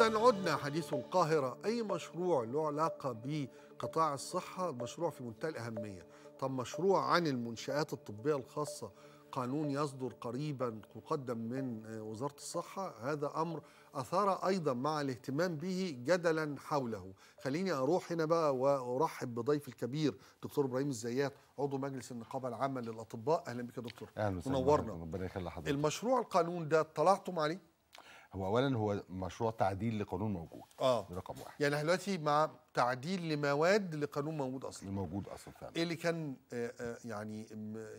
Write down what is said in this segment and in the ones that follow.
إذا عدنا حديث القاهرة أي مشروع له علاقة بقطاع الصحة مشروع في منتهى الأهمية طب مشروع عن المنشآت الطبية الخاصة قانون يصدر قريبا مقدم من وزارة الصحة هذا أمر أثار أيضا مع الاهتمام به جدلا حوله خليني أروح هنا بقى وأرحب بضيف الكبير دكتور إبراهيم الزيات عضو مجلس النقابة العامة للأطباء أهلا بك يا دكتور أهلا منورنا ربنا يخلي حضرتك المشروع القانون ده اطلعتم عليه؟ هو اولا هو مشروع تعديل لقانون موجود اه رقم واحد يعني احنا دلوقتي مع تعديل لمواد لقانون موجود اصلا موجود اصلا فعلا ايه اللي كان آه، آه، يعني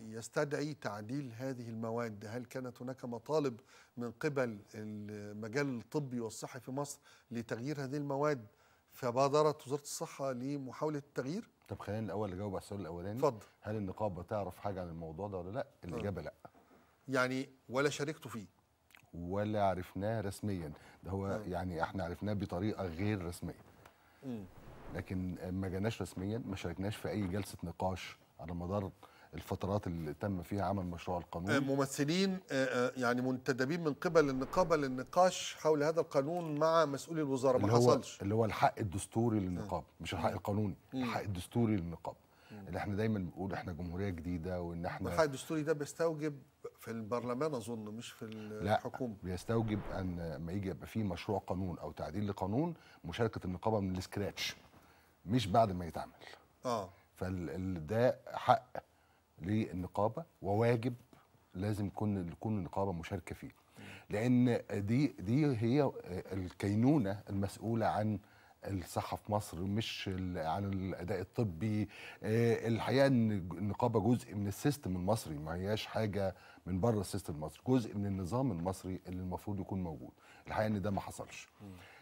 يستدعي تعديل هذه المواد هل كانت هناك مطالب من قبل المجال الطبي والصحي في مصر لتغيير هذه المواد فبادرت وزاره الصحه لمحاوله التغيير طب خلينا الاول اجاوب على السؤال الاولاني اتفضل هل النقابه تعرف حاجه عن الموضوع ده ولا لا الاجابه آه. لا يعني ولا شاركتوا فيه ولا عرفناه رسميا ده هو نعم. يعني احنا عرفناه بطريقه غير رسميه لكن ما جاناش رسميا ما شاركناش في اي جلسه نقاش على مدار الفترات اللي تم فيها عمل مشروع القانون آه، ممثلين آه، آه، يعني منتدبين من قبل النقابه للنقاش حول هذا القانون مع مسؤولي الوزاره ما حصلش اللي هو الحق الدستوري للنقاب مش الحق القانوني الحق الدستوري للنقاب اللي احنا دايما بنقول احنا جمهوريه جديده وان احنا الحق الدستوري ده بيستوجب في البرلمان اظن مش في الحكومه لا بيستوجب ان ما يجي يبقى في مشروع قانون او تعديل لقانون مشاركه النقابه من السكراتش مش بعد ما يتعمل اه فده حق للنقابه وواجب لازم يكون تكون النقابه مشاركه فيه لان دي دي هي الكينونه المسؤوله عن الصحه في مصر مش عن الاداء الطبي آه، الحقيقه ان النقابه جزء من السيستم المصري ما هياش حاجه من بره السيستم المصري جزء من النظام المصري اللي المفروض يكون موجود الحقيقه ان ده ما حصلش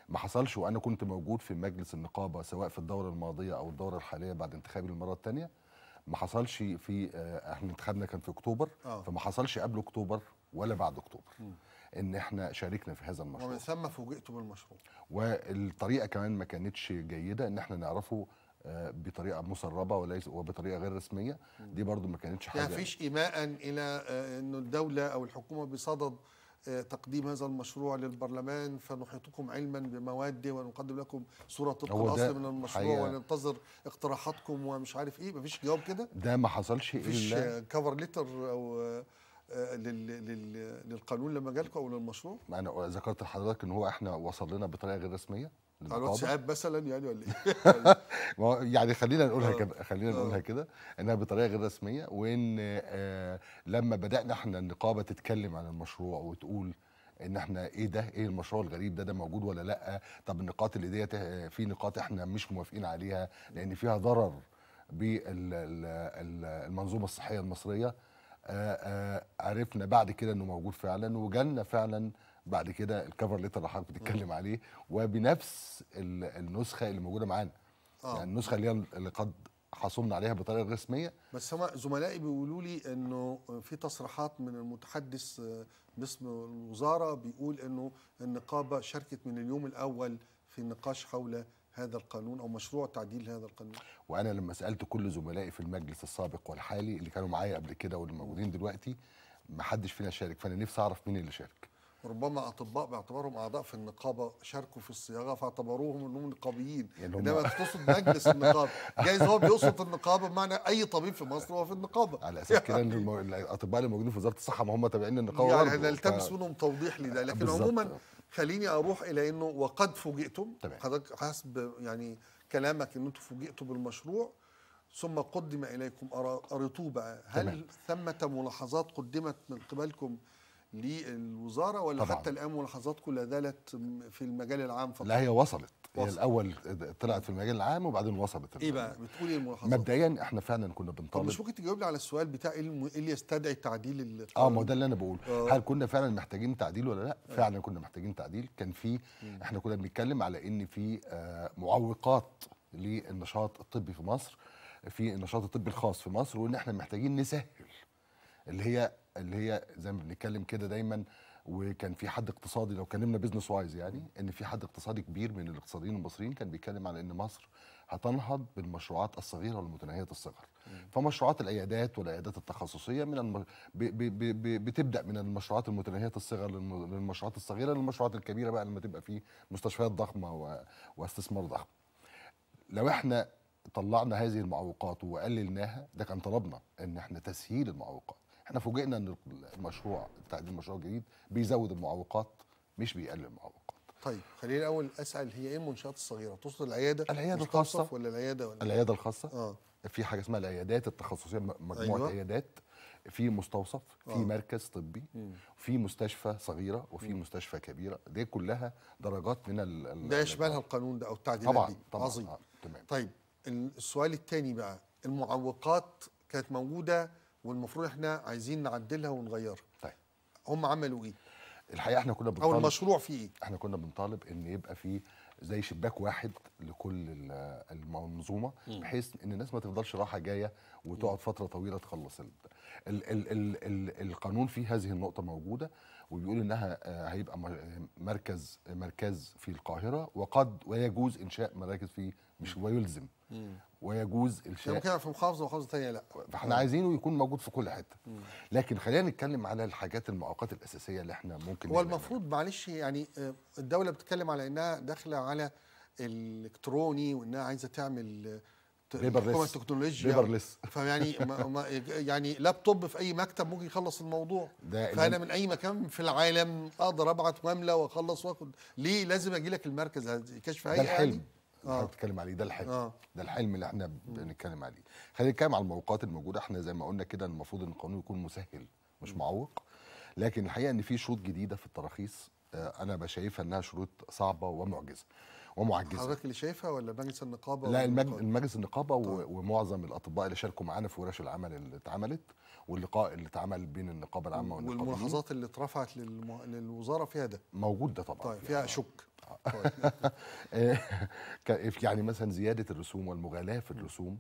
ما حصلش وانا كنت موجود في مجلس النقابه سواء في الدوره الماضيه او الدوره الحاليه بعد انتخابي للمره الثانيه ما حصلش في آه، احنا انتخابنا كان في اكتوبر أوه. فما حصلش قبل اكتوبر ولا بعد اكتوبر م. ان احنا شاركنا في هذا المشروع ومن ثم فوجئتوا بالمشروع والطريقه كمان ما كانتش جيده ان احنا نعرفه آه، بطريقه مسربه وليس وبطريقه غير رسميه دي برضو ما كانتش يعني حاجه ما فيش ايماء الى آه، انه الدوله او الحكومه بصدد آه، تقديم هذا المشروع للبرلمان فنحيطكم علما بمواد ونقدم لكم صوره طبق الاصل من المشروع وننتظر اقتراحاتكم ومش عارف ايه مفيش جواب كده ده ما حصلش الا فيش كفر ليتر او آه، للقانون لما جالكم او للمشروع؟ ما انا ذكرت لحضرتك ان هو احنا وصل لنا بطريقه غير رسميه على الواتساب مثلا يعني ولا ايه؟ يعني خلينا نقولها آه. كده خلينا آه. نقولها كده انها بطريقه غير رسميه وان لما بدانا احنا النقابه تتكلم عن المشروع وتقول ان احنا ايه ده ايه المشروع الغريب ده ده موجود ولا لا طب النقاط اللي ديت في نقاط احنا مش موافقين عليها لان فيها ضرر بالمنظومه الصحيه المصريه آه، آه، عرفنا بعد كده انه موجود فعلا وجالنا فعلا بعد كده الكفر ليتر اللي حضرتك بتتكلم عليه وبنفس النسخه اللي موجوده معانا آه. يعني النسخه اللي هي اللي قد حصلنا عليها بطريقه رسميه بس هم زملائي بيقولوا لي انه في تصريحات من المتحدث آه، باسم الوزاره بيقول انه النقابه شاركت من اليوم الاول في النقاش حول هذا القانون او مشروع تعديل هذا القانون وانا لما سالت كل زملائي في المجلس السابق والحالي اللي كانوا معايا قبل كده واللي موجودين دلوقتي ما حدش فينا شارك فانا نفسي اعرف مين اللي شارك ربما اطباء باعتبارهم اعضاء في النقابه شاركوا في الصياغه فاعتبروهم انهم نقابيين يعني انما تقصد مجلس النقابه جايز هو بيقصد النقابه بمعنى اي طبيب في مصر هو في النقابه على اساس يعني كده ان يعني الاطباء اللي موجودين في وزاره الصحه ما هم تابعين النقابه يعني نلتمس منهم توضيح لده لكن عموما خليني اروح الى انه وقد فوجئتم حضرتك حسب يعني كلامك ان انتم فوجئتم بالمشروع ثم قدم اليكم رطوبه هل ثمه ملاحظات قدمت من قبلكم للوزاره ولا طبعا. حتى الان ملاحظاتكم لا زالت في المجال العام فقط لا هي وصلت هي وصف. الاول طلعت في المجال العام وبعدين وصلت ايه بقى بتقول ايه الملاحظات مبدئيا احنا فعلا كنا بنطالب مش ممكن تجاوب لي على السؤال بتاع ايه, إيه اللي يستدعي التعديل اه ما هو ده اللي انا بقوله آه. هل كنا فعلا محتاجين تعديل ولا لا آه. فعلا كنا محتاجين تعديل كان في احنا كنا بنتكلم على ان في آه معوقات للنشاط الطبي في مصر في النشاط الطبي الخاص في مصر وان احنا محتاجين نسهل اللي هي اللي هي زي ما بنتكلم كده دايما آه وكان في حد اقتصادي لو كلمنا بزنس وايز يعني ان في حد اقتصادي كبير من الاقتصاديين المصريين كان بيتكلم على ان مصر هتنهض بالمشروعات الصغيره والمتناهيه الصغر فمشروعات العيادات والعيادات التخصصيه من الم... ب... ب... ب... بتبدا من المشروعات المتناهيه الصغر للم... للمشروعات الصغيره للمشروعات الكبيره بقى لما تبقى في مستشفيات ضخمه و... واستثمار ضخم لو احنا طلعنا هذه المعوقات وقللناها ده كان طلبنا ان احنا تسهيل المعوقات احنا فوجئنا ان المشروع تعديل مشروع جديد بيزود المعوقات مش بيقلل المعوقات طيب خليني الاول اسال هي ايه المنشات الصغيره تقصد العياده العياده الخاصه ولا العياده ولا العياده إيه؟ الخاصه اه في حاجه اسمها العيادات التخصصيه مجموعه أيوة. عيادات في مستوصف في آه. مركز طبي في مستشفى صغيره وفي مستشفى كبيره دي كلها درجات من ال ده يشملها القانون ده او التعديلات طبعا دي طبعا عظيم آه. تمام طيب السؤال الثاني بقى المعوقات كانت موجوده والمفروض احنا عايزين نعدلها ونغيرها طيب هم عملوا ايه الحقيقه احنا كنا بنطالب او المشروع فيه ايه احنا كنا بنطالب ان يبقى في زي شباك واحد لكل المنظومه بحيث ان الناس ما تفضلش رايحه جايه وتقعد فتره طويله تخلص ال ال ال ال ال القانون فيه هذه النقطه موجوده وبيقول انها آه، هيبقى مركز مركز في القاهره وقد ويجوز انشاء مراكز في مش ويلزم ويجوز الشراء ممكن في محافظه ومحافظه ثانيه لا فاحنا عايزينه يكون موجود في كل حته لكن خلينا نتكلم على الحاجات المؤقتة الاساسيه اللي احنا ممكن هو المفروض معلش يعني آه، الدوله بتتكلم على انها داخله على الالكتروني وانها عايزه تعمل ليبرلس التكنولوجيا ليبرلس فيعني يعني لابتوب في اي مكتب ممكن يخلص الموضوع ده فانا من اي مكان في العالم اقدر ابعت مملى واخلص واخد ليه لازم اجي لك المركز كشف هيئه ده الحلم يعني؟ اللي آه. حضرتك عليه ده الحلم آه. ده الحلم اللي احنا بنتكلم عليه خلينا نتكلم على الموقعات الموجوده احنا زي ما قلنا كده المفروض ان القانون يكون مسهل مش معوق لكن الحقيقه ان في شروط جديده في التراخيص آه، انا بشايفها انها شروط صعبه ومعجزه ومعجزه حضرتك اللي شايفها ولا مجلس النقابه لا المجلس النقابه طيب. ومعظم الاطباء اللي شاركوا معانا في ورش العمل اللي اتعملت واللقاء اللي اتعمل بين النقابه العامه والنقابه والملاحظات اللي اترفعت للم... للوزاره فيها ده موجود ده طبعا طيب فيها, فيها شك يعني مثلا زياده الرسوم والمغالاه في الرسوم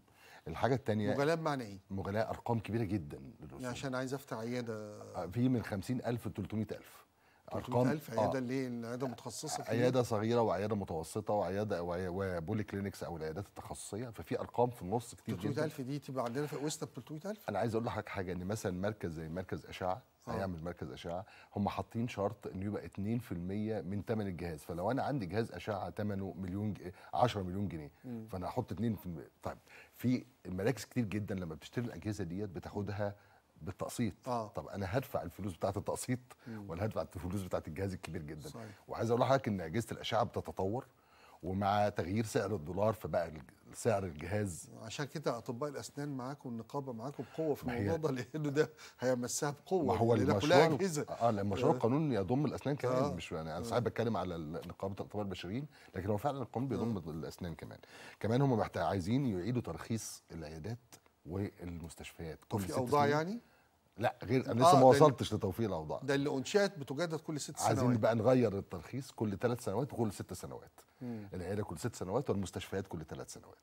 الحاجه الثانيه مغالاه بمعنى ايه؟ مغالاه ارقام كبيره جدا للرسوم يعني عشان عايز افتح عياده آه، في من 50000 ل 300000 ارقام ألف عياده آه. ليه؟ العياده متخصصه في عياده صغيره وعياده متوسطه وعياده وبولي كلينكس او العيادات التخصصيه ففي ارقام في النص كتير جدا 300000 دي تبقى عندنا في وسط 300000 انا عايز اقول لحضرتك حاجه ان مثلا مركز زي مركز اشعه هيعمل أه. مركز اشعه هم حاطين شرط انه يبقى 2% من ثمن الجهاز فلو انا عندي جهاز اشعه ثمنه مليون 10 مليون جنيه مم. فانا هحط 2% طيب في مراكز كتير جدا لما بتشتري الاجهزه ديت بتاخدها بالتقسيط آه. طب انا هدفع الفلوس بتاعه التقسيط ولا هدفع الفلوس بتاعه الجهاز الكبير جدا صحيح. وعايز اقول لحضرتك ان اجهزه الاشعه بتتطور ومع تغيير سعر الدولار فبقى سعر الجهاز عشان كده اطباء الاسنان معاكم النقابه معاكم بقوه في الموضوع ده لانه ده هيمسها بقوه ما هو آه، المشروع اه المشروع مشروع القانون يضم الاسنان كمان آه. مش يعني انا ساعات بتكلم على نقابه الاطباء البشريين لكن هو فعلا القانون بيضم آه. الاسنان كمان كمان هم عايزين يعيدوا ترخيص العيادات والمستشفيات كل في اوضاع يعني لا غير انا لسه آه ما وصلتش لتوفيق الاوضاع ده اللي انشات بتجدد كل ست سنوات عايزين بقى نغير الترخيص كل ثلاث سنوات وكل ست سنوات مم. العياده كل ست سنوات والمستشفيات كل ثلاث سنوات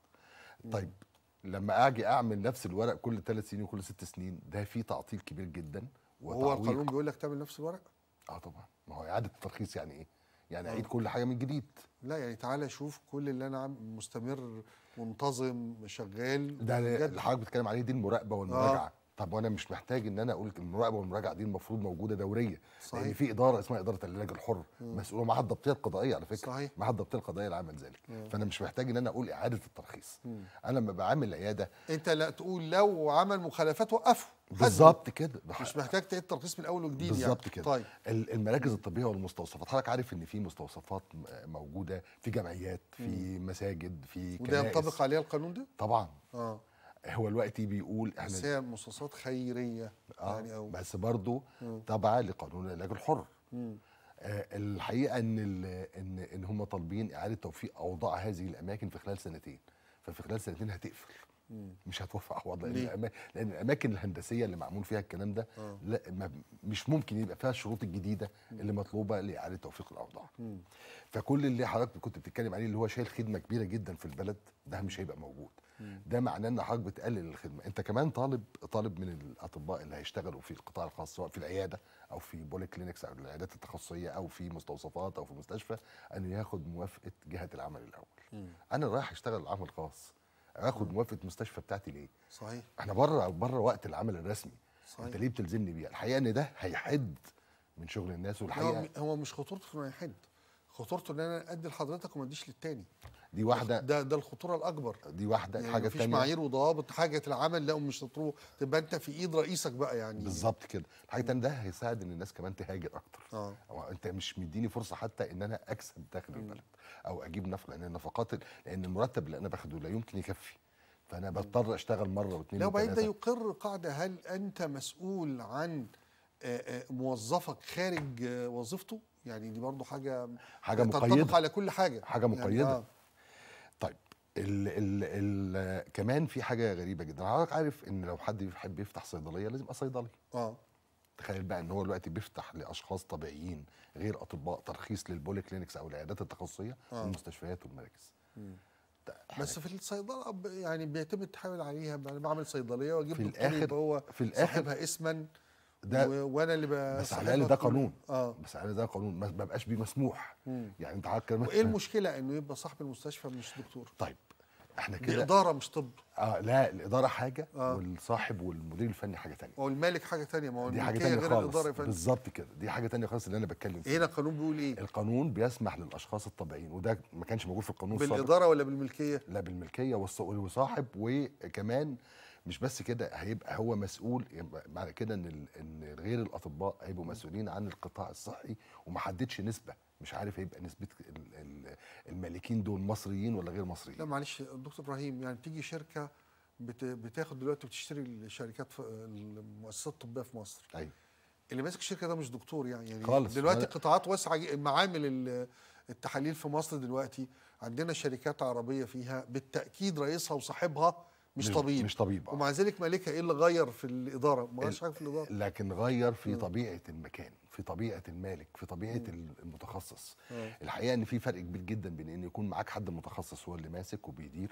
مم. طيب لما اجي اعمل نفس الورق كل ثلاث سنين وكل ست سنين ده فيه تعطيل كبير جدا هو القانون بيقول لك تعمل نفس الورق اه طبعا ما هو اعاده الترخيص يعني ايه يعني اعيد آه. كل حاجه من جديد لا يعني تعالى شوف كل اللي انا مستمر منتظم شغال ده اللي حضرتك بتتكلم عليه دي المراقبه آه. والمراجعه آه. طب وانا مش محتاج ان انا اقول المراقبه والمراجعه دي المفروض موجوده دوريه صحيح. لان في اداره اسمها اداره العلاج الحر مسؤوله مع الضبطيه القضائيه على فكره صحيح. مع الضبطيه القضائيه العامه لذلك فانا مش محتاج ان انا اقول اعاده الترخيص مم. انا لما بعامل العياده انت لا تقول لو عمل مخالفات وقفه بالظبط كده مش محتاج تعيد الترخيص من اول وجديد يعني بالظبط كده طيب. المراكز الطبيه والمستوصفات حضرتك عارف ان في مستوصفات موجوده في جمعيات في مم. مساجد في كنائس وده ينطبق عليها القانون ده طبعا اه هو الوقت بيقول احنا بس هي مصاصات خيريه آه يعني أو بس برضه تابعه لقانون العلاج الحر آه الحقيقه ان ان ان هم طالبين اعاده توفيق اوضاع هذه الاماكن في خلال سنتين ففي خلال سنتين هتقفل مش هتوفق وضع لان الاماكن الهندسيه اللي معمول فيها الكلام ده آه. لا ما مش ممكن يبقى فيها الشروط الجديده مم. اللي مطلوبه لاعاده توفيق الاوضاع مم. فكل اللي حضرتك كنت بتتكلم عليه اللي هو شايل خدمه كبيره جدا في البلد ده مش هيبقى موجود مم. ده معناه ان حضرتك بتقلل الخدمه انت كمان طالب طالب من الاطباء اللي هيشتغلوا في القطاع الخاص سواء في العياده او في بولي كلينكس او العيادات التخصصيه او في مستوصفات او في مستشفى ان ياخد موافقه جهه العمل الاول مم. انا رايح اشتغل العمل الخاص اخد موافقه مستشفى بتاعتي ليه صحيح احنا بره بره وقت العمل الرسمي صحيح. انت ليه بتلزمني بيها الحقيقه ان ده هيحد من شغل الناس والحقيقه هو مش خطورته انه يحد خطورته ان انا ادي لحضرتك وما اديش للتاني دي واحده ده ده الخطوره الاكبر دي واحده يعني الحاجه ثانيه مفيش معايير وضوابط حاجه العمل لا مش تطلبه تبقى انت في ايد رئيسك بقى يعني بالظبط كده الحاجه الثانيه ده هيساعد ان الناس كمان تهاجر اكتر آه. أو انت مش مديني فرصه حتى ان انا اكسب داخل البلد او اجيب نفقه لان النفقات لان المرتب اللي انا باخده لا يمكن يكفي فانا بضطر اشتغل مره واثنين لو ده يقر قاعده هل انت مسؤول عن موظفك خارج وظيفته يعني دي برضه حاجه حاجه مقيده على كل حاجه حاجه يعني مقيده يعني آه. ال ال ال كمان في حاجه غريبه جدا حضرتك عارف ان لو حد بيحب يفتح صيدليه لازم يبقى صيدلي اه تخيل بقى ان هو دلوقتي بيفتح لاشخاص طبيعيين غير اطباء ترخيص للبولي كلينكس او العيادات التخصصيه آه. المستشفيات والمراكز بس في الصيدله يعني بيتم التحايل عليها انا بعمل صيدليه واجيب في الاخر هو في الاخر صاحبها اسما ده وانا اللي بس على الاقل ده قانون اه بس على الاقل ده قانون ما بقاش بيه مسموح يعني انت عارف وايه المشكله انه يبقى صاحب المستشفى مش دكتور طيب احنا كده الاداره مش طب اه لا الاداره حاجه آه. والصاحب والمدير الفني حاجه ثانيه والمالك حاجه ثانيه ما هو دي حاجه ثانيه خالص بالظبط كده دي حاجه ثانيه خالص اللي انا بتكلم فيها هنا إيه القانون بيقول ايه القانون بيسمح للاشخاص الطبيعيين وده ما كانش موجود في القانون بالاداره بالاداره ولا بالملكيه لا بالملكيه والصاحب وكمان مش بس كده هيبقى هو مسؤول معنى كده ان غير الاطباء هيبقوا مسؤولين عن القطاع الصحي ومحددش نسبه مش عارف هيبقى نسبه المالكين دول مصريين ولا غير مصريين لا معلش دكتور ابراهيم يعني تيجي شركه بتاخد دلوقتي بتشتري الشركات المؤسسات الطبيه في مصر ايوه اللي ماسك الشركه ده مش دكتور يعني يعني خالص دلوقتي قطاعات واسعه معامل التحاليل في مصر دلوقتي عندنا شركات عربيه فيها بالتاكيد رئيسها وصاحبها مش طبيب مش طبيب آه. ومع ذلك مالكها ايه اللي غير في الاداره ما غيرش حاجه في الاداره لكن غير في م. طبيعه المكان في طبيعه المالك في طبيعه م. المتخصص م. الحقيقه ان في فرق كبير جدا بين ان يكون معاك حد متخصص هو اللي ماسك وبيدير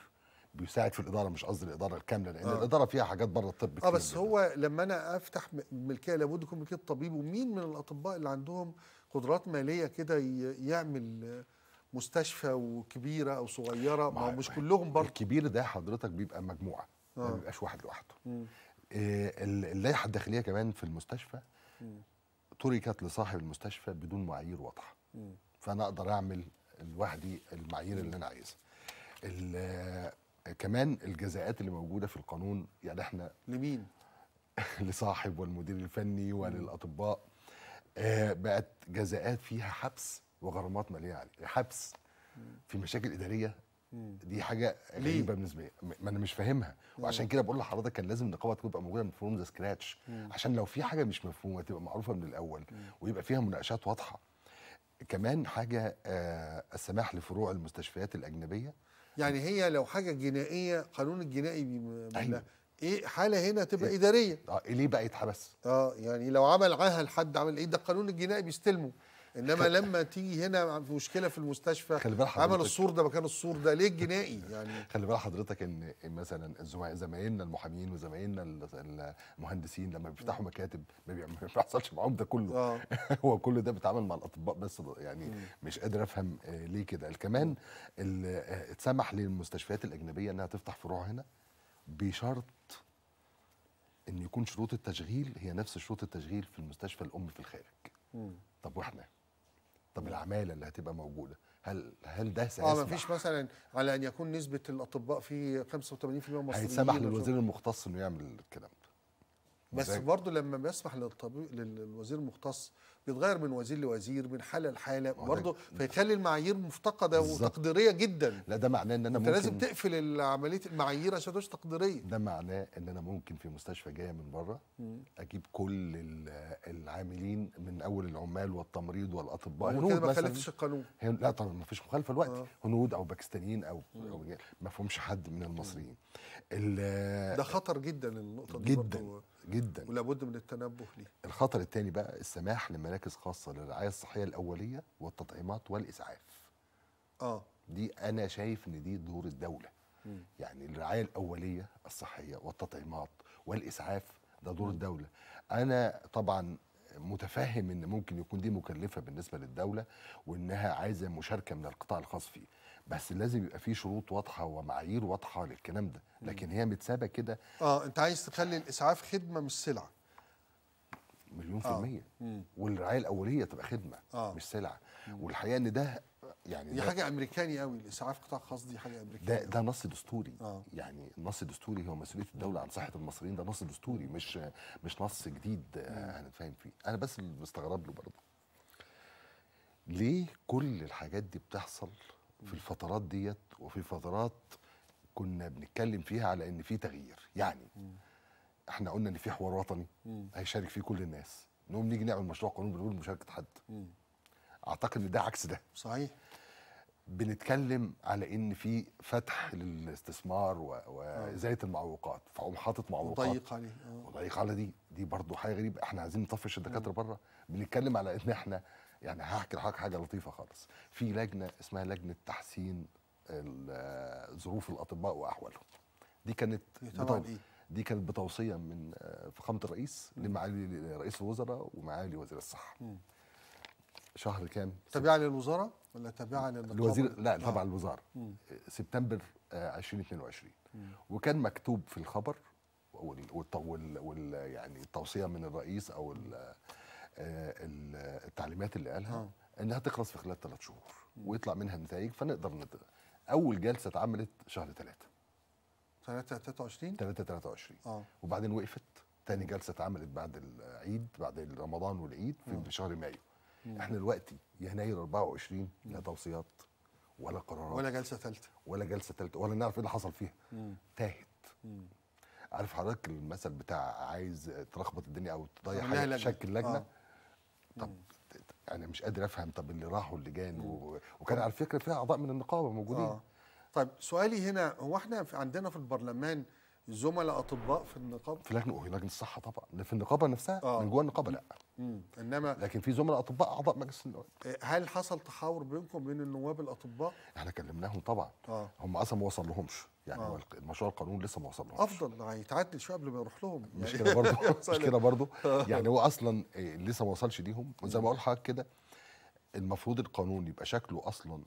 بيساعد في الاداره مش قصدي الاداره الكامله لان آه. الاداره فيها حاجات بره الطب اه بس جداً. هو لما انا افتح ملكيه لابد يكون ملكيه طبيب ومين من الاطباء اللي عندهم قدرات ماليه كده يعمل مستشفى وكبيره او صغيره ما مش كلهم برضه الكبير ده حضرتك بيبقى مجموعه آه. ما بيبقاش واحد لوحده آه، اللائحه الداخليه كمان في المستشفى تركت لصاحب المستشفى بدون معايير واضحه فانا اقدر اعمل لوحدي المعايير اللي انا عايزها كمان الجزاءات اللي موجوده في القانون يعني احنا لمين لصاحب والمدير الفني وللاطباء آه بقت جزاءات فيها حبس وغرامات ماليه عليه يعني. حبس في مشاكل اداريه دي حاجه غريبه بالنسبه لي ما انا مش فاهمها وعشان كده بقول لحضرتك كان لازم النقابه تبقى موجوده من فروم ذا سكراتش عشان لو في حاجه مش مفهومه تبقى معروفه من الاول ويبقى فيها مناقشات واضحه كمان حاجه آه السماح لفروع المستشفيات الاجنبيه يعني هي لو حاجه جنائيه قانون الجنائي أيوة. ايه حاله هنا تبقى إيه. اداريه اه ليه بقى يتحبس اه يعني لو عمل عاهه لحد عمل ايه ده القانون الجنائي بيستلمه انما لما تيجي هنا في مشكله في المستشفى خلي عمل السور ده مكان السور ده ليه الجنائي يعني خلي بال حضرتك ان مثلا زمايلنا المحامين وزمايلنا المهندسين لما بيفتحوا مكاتب ما بيحصلش معاهم ده كله آه. هو كل ده بيتعامل مع الاطباء بس يعني م. مش قادر افهم آه، ليه كده كمان آه، اتسمح للمستشفيات الاجنبيه انها تفتح فروع هنا بشرط ان يكون شروط التشغيل هي نفس شروط التشغيل في المستشفى الام في الخارج م. طب واحنا طب العماله اللي هتبقى موجوده هل هل ده آه، سيسمح؟ اه مفيش مثلا على ان يكون نسبه الاطباء في 85% مصريين هيسمح للوزير المختص انه يعمل الكلام ده بس برضه لما بيسمح للطبيب للوزير المختص بيتغير من وزير لوزير من حاله لحاله برضه فيخلي المعايير مفتقده وتقديريه جدا لا ده معناه ان انا ممكن لازم تقفل عمليه المعايير عشان تبقى تقديريه ده معناه ان انا ممكن في مستشفى جايه من بره اجيب كل العاملين من اول العمال والتمريض والاطباء هنود كده ما خالفش القانون لا طبعا ما فيش مخالفه دلوقتي آه. هنود او باكستانيين او, أو ما فهمش حد من المصريين ده خطر جدا النقطه دي جدا برضو. جدا ولابد من التنبه ليه الخطر الثاني بقى السماح لمراكز خاصه للرعايه الصحيه الاوليه والتطعيمات والاسعاف اه دي انا شايف ان دي دور الدوله م. يعني الرعايه الاوليه الصحيه والتطعيمات والاسعاف ده دور الدوله انا طبعا متفهم ان ممكن يكون دي مكلفه بالنسبه للدوله وانها عايزه مشاركه من القطاع الخاص فيه بس لازم يبقى في شروط واضحه ومعايير واضحه للكلام ده لكن هي متسابه كده اه انت عايز تخلي الاسعاف خدمه مش سلعه مليون في آه. المية والرعاية الأولية تبقى خدمة آه. مش سلعة والحقيقة إن ده يعني دي حاجة أمريكاني قوي الإسعاف قطاع خاص دي حاجة أمريكاني ده ده نص دستوري آه. يعني النص الدستوري هو مسؤولية الدولة عن صحة المصريين ده نص دستوري مش مش نص جديد هنتفاهم فيه أنا بس اللي مستغرب له برضه ليه كل الحاجات دي بتحصل في الفترات ديت وفي فترات كنا بنتكلم فيها على ان في تغيير يعني احنا قلنا ان في حوار وطني هيشارك فيه كل الناس نقوم نيجي نعمل مشروع قانون بنقول مشاركه حد اعتقد ان ده عكس ده صحيح بنتكلم على ان في فتح للاستثمار وازاله آه. المعوقات فاقوم حاطط معوقات وضيق عليه آه. وضيق على دي دي برضه حاجه غريبه احنا عايزين نطفش الدكاتره بره بنتكلم على ان احنا يعني هحكي لحضرتك حاجه لطيفه خالص في لجنه اسمها لجنه تحسين ظروف الاطباء واحوالهم دي كانت بتو... إيه؟ دي كانت بتوصيه من آه، فخامه الرئيس لمعالي رئيس الوزراء ومعالي وزير الصحه م. شهر كام؟ تبعا للوزاره ولا تبعا للوزير لا آه. تابعة آه. الوزاره سبتمبر 2022 وكان مكتوب في الخبر وال... وال... وال... يعني التوصيه من الرئيس او ال... آه، التعليمات اللي قالها آه. انها تخلص في خلال ثلاث شهور ويطلع منها نتائج فنقدر ند... اول جلسه اتعملت شهر ثلاثه 3 23 3 23 اه وبعدين وقفت تاني جلسه اتعملت بعد العيد بعد رمضان والعيد في, أوه. شهر مايو مم. احنا دلوقتي يناير 24 مم. لا توصيات ولا قرارات ولا جلسه ثالثه ولا جلسه ثالثه ولا نعرف ايه اللي حصل فيها مم. تاهت مم. عارف حضرتك المثل بتاع عايز تلخبط الدنيا او تضيع شكل تشكل لجنه أوه. طب انا يعني مش قادر افهم طب اللي راحوا اللجان جان وكان على فكره فيها اعضاء من النقابه موجودين آه. طيب سؤالي هنا هو احنا في عندنا في البرلمان زملاء اطباء في النقابه في لجنه لجنه الصحه طبعا في النقابه نفسها آه. من جوه النقابه لا مم. انما لكن في زملاء اطباء اعضاء مجلس النواب آه، هل حصل تحاور بينكم بين النواب الاطباء احنا كلمناهم طبعا آه. هم اصلا ما وصل لهمش يعني آه. المشروع القانون لسه ما وصلناش افضل آه، هيتعدل شويه قبل ما يروح لهم يعني مش كده برضه مش كده برضه آه. يعني هو اصلا آه، لسه ما وصلش ليهم وزي ما اقول لحضرتك كده المفروض القانون يبقى شكله اصلا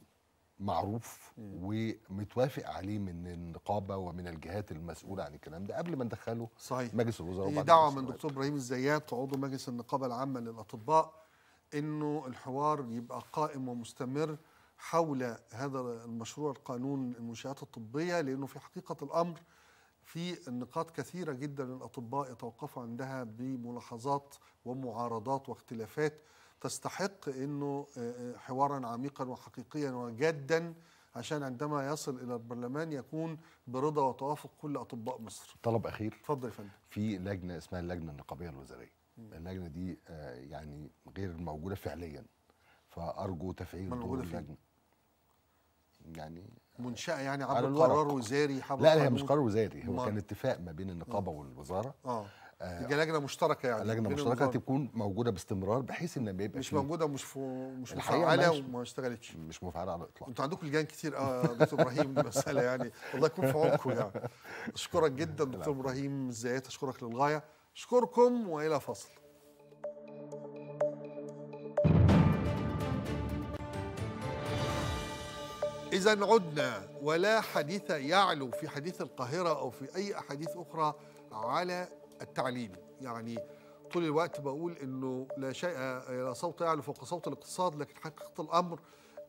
معروف ومتوافق عليه من النقابه ومن الجهات المسؤوله عن الكلام ده قبل ما ندخله صحيح مجلس الوزراء دي دعوه من دكتور ابراهيم الزيات عضو مجلس النقابه العامه للاطباء انه الحوار يبقى قائم ومستمر حول هذا المشروع القانون المنشآت الطبية لأنه في حقيقة الأمر في نقاط كثيرة جدا الأطباء يتوقفوا عندها بملاحظات ومعارضات واختلافات تستحق أنه آه، آه، حوارا عميقا وحقيقيا وجدا عشان عندما يصل الى البرلمان يكون برضا وتوافق كل اطباء مصر. طلب اخير اتفضل يا فندم. في لجنه اسمها اللجنه النقابيه الوزاريه. اللجنه دي آه، يعني غير موجوده فعليا فارجو تفعيل دور اللجنه. يعني منشأة يعني عبر قرار وزاري لا لا هي مش قرار وزاري هو كان اتفاق ما بين النقابة والوزارة اه دي آه، لجنه مشتركه يعني لجنه مشتركه تكون موجوده باستمرار بحيث ان ما يبقاش مش موجوده ومش فو مش مفعله وما اشتغلتش مش مفعله على الاطلاق انتوا عندكم لجان كتير اه دكتور ابراهيم مساله يعني الله يكون في عونكم يعني اشكرك جدا دكتور ابراهيم ازيك اشكرك للغايه اشكركم والى فصل إذا عدنا ولا حديث يعلو في حديث القاهرة أو في أي أحاديث أخرى على التعليم يعني طول الوقت بقول إنه لا شيء لا صوت يعلو فوق صوت الاقتصاد لكن حقيقة الأمر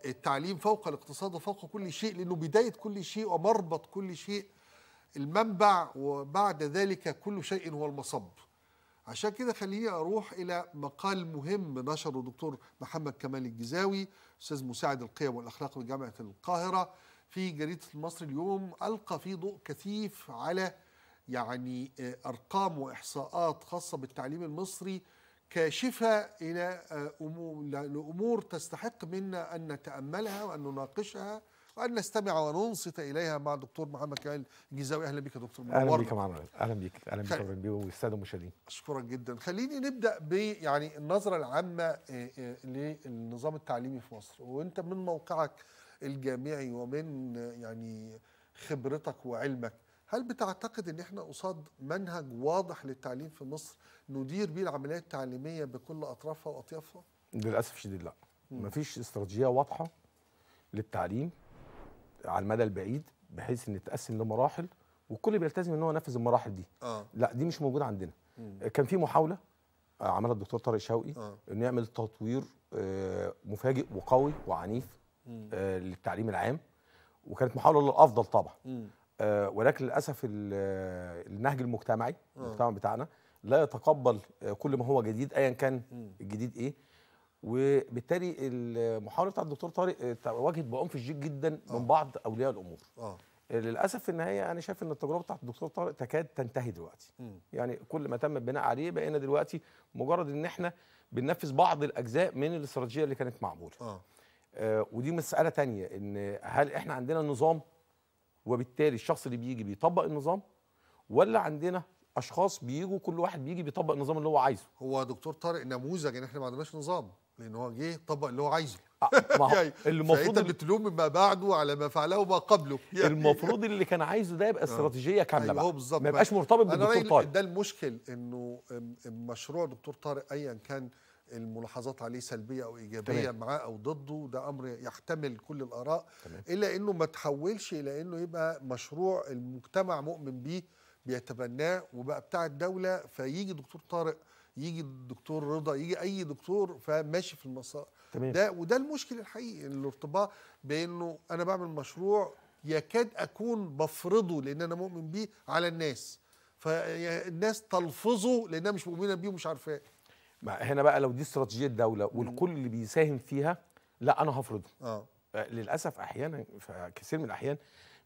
التعليم فوق الاقتصاد وفوق كل شيء لأنه بداية كل شيء ومربط كل شيء المنبع وبعد ذلك كل شيء هو المصب عشان كده خليني اروح الى مقال مهم نشره دكتور محمد كمال الجزاوي استاذ مساعد القيم والاخلاق بجامعه القاهره في جريده المصري اليوم القى فيه ضوء كثيف على يعني آه، ارقام واحصاءات خاصه بالتعليم المصري كاشفه الى آه، امور تستحق منا ان نتاملها وان نناقشها وأن نستمع وننصت إليها مع الدكتور محمد كمال الجيزاوي أهلا بك يا دكتور أهلا بك يا أهلا بك أهلا بك بك والسادة المشاهدين أشكرك جدا خليني نبدأ ب يعني النظرة العامة آه، آه، للنظام التعليمي في مصر وأنت من موقعك الجامعي ومن آه، يعني خبرتك وعلمك هل بتعتقد ان احنا قصاد منهج واضح للتعليم في مصر ندير بيه العمليه التعليميه بكل اطرافها واطيافها؟ للاسف شديد لا. مفيش استراتيجيه واضحه للتعليم على المدى البعيد بحيث ان تقسم لمراحل وكل بيلتزم ان هو ينفذ المراحل دي آه. لا دي مش موجوده عندنا مم. كان في محاوله آه، عملها الدكتور طارق شوقي آه. انه يعمل تطوير آه، مفاجئ وقوي وعنيف مم. آه، للتعليم العام وكانت محاوله للافضل طبعا ولكن للاسف النهج المجتمعي المجتمع بتاعنا لا يتقبل كل ما هو جديد ايا كان الجديد ايه وبالتالي المحاوله بتاعت الدكتور طارق واجهت بعنف شديد جدا من آه. بعض اولياء الامور اه للاسف في النهايه انا شايف ان التجربه بتاعت الدكتور طارق تكاد تنتهي دلوقتي م. يعني كل ما تم البناء عليه بقينا دلوقتي مجرد ان احنا بننفذ بعض الاجزاء من الاستراتيجيه اللي كانت معموله آه. آه ودي مساله تانية ان هل احنا عندنا نظام وبالتالي الشخص اللي بيجي بيطبق النظام ولا عندنا اشخاص بيجوا كل واحد بيجي بيطبق النظام اللي هو عايزه هو دكتور طارق نموذج ان احنا ما عندناش نظام لان هو جه طبق اللي هو عايزه آه، يعني المفروض انت بتلوم ما بعده على ما فعله وما قبله يعني المفروض اللي كان عايزه ده يبقى آه. استراتيجيه كامله أيوه بقى ما يبقاش مرتبط بالدكتور طارق ده المشكل انه مشروع دكتور طارق ايا كان الملاحظات عليه سلبيه او ايجابيه معاه او ضده ده امر يحتمل كل الاراء تمام. الا انه ما تحولش الى انه يبقى مشروع المجتمع مؤمن بيه بيتبناه وبقى بتاع الدوله فيجي دكتور طارق يجي الدكتور رضا يجي اي دكتور فماشي في المسار تمام. ده وده المشكل الحقيقي الارتباط بانه انا بعمل مشروع يكاد اكون بفرضه لان انا مؤمن بيه على الناس فالناس تلفظه لانها مش مؤمنه بيه ومش عارفاه ما هنا بقى لو دي استراتيجيه الدوله والكل اللي بيساهم فيها لا انا هفرضه اه, آه، للاسف احيانا في كثير من الاحيان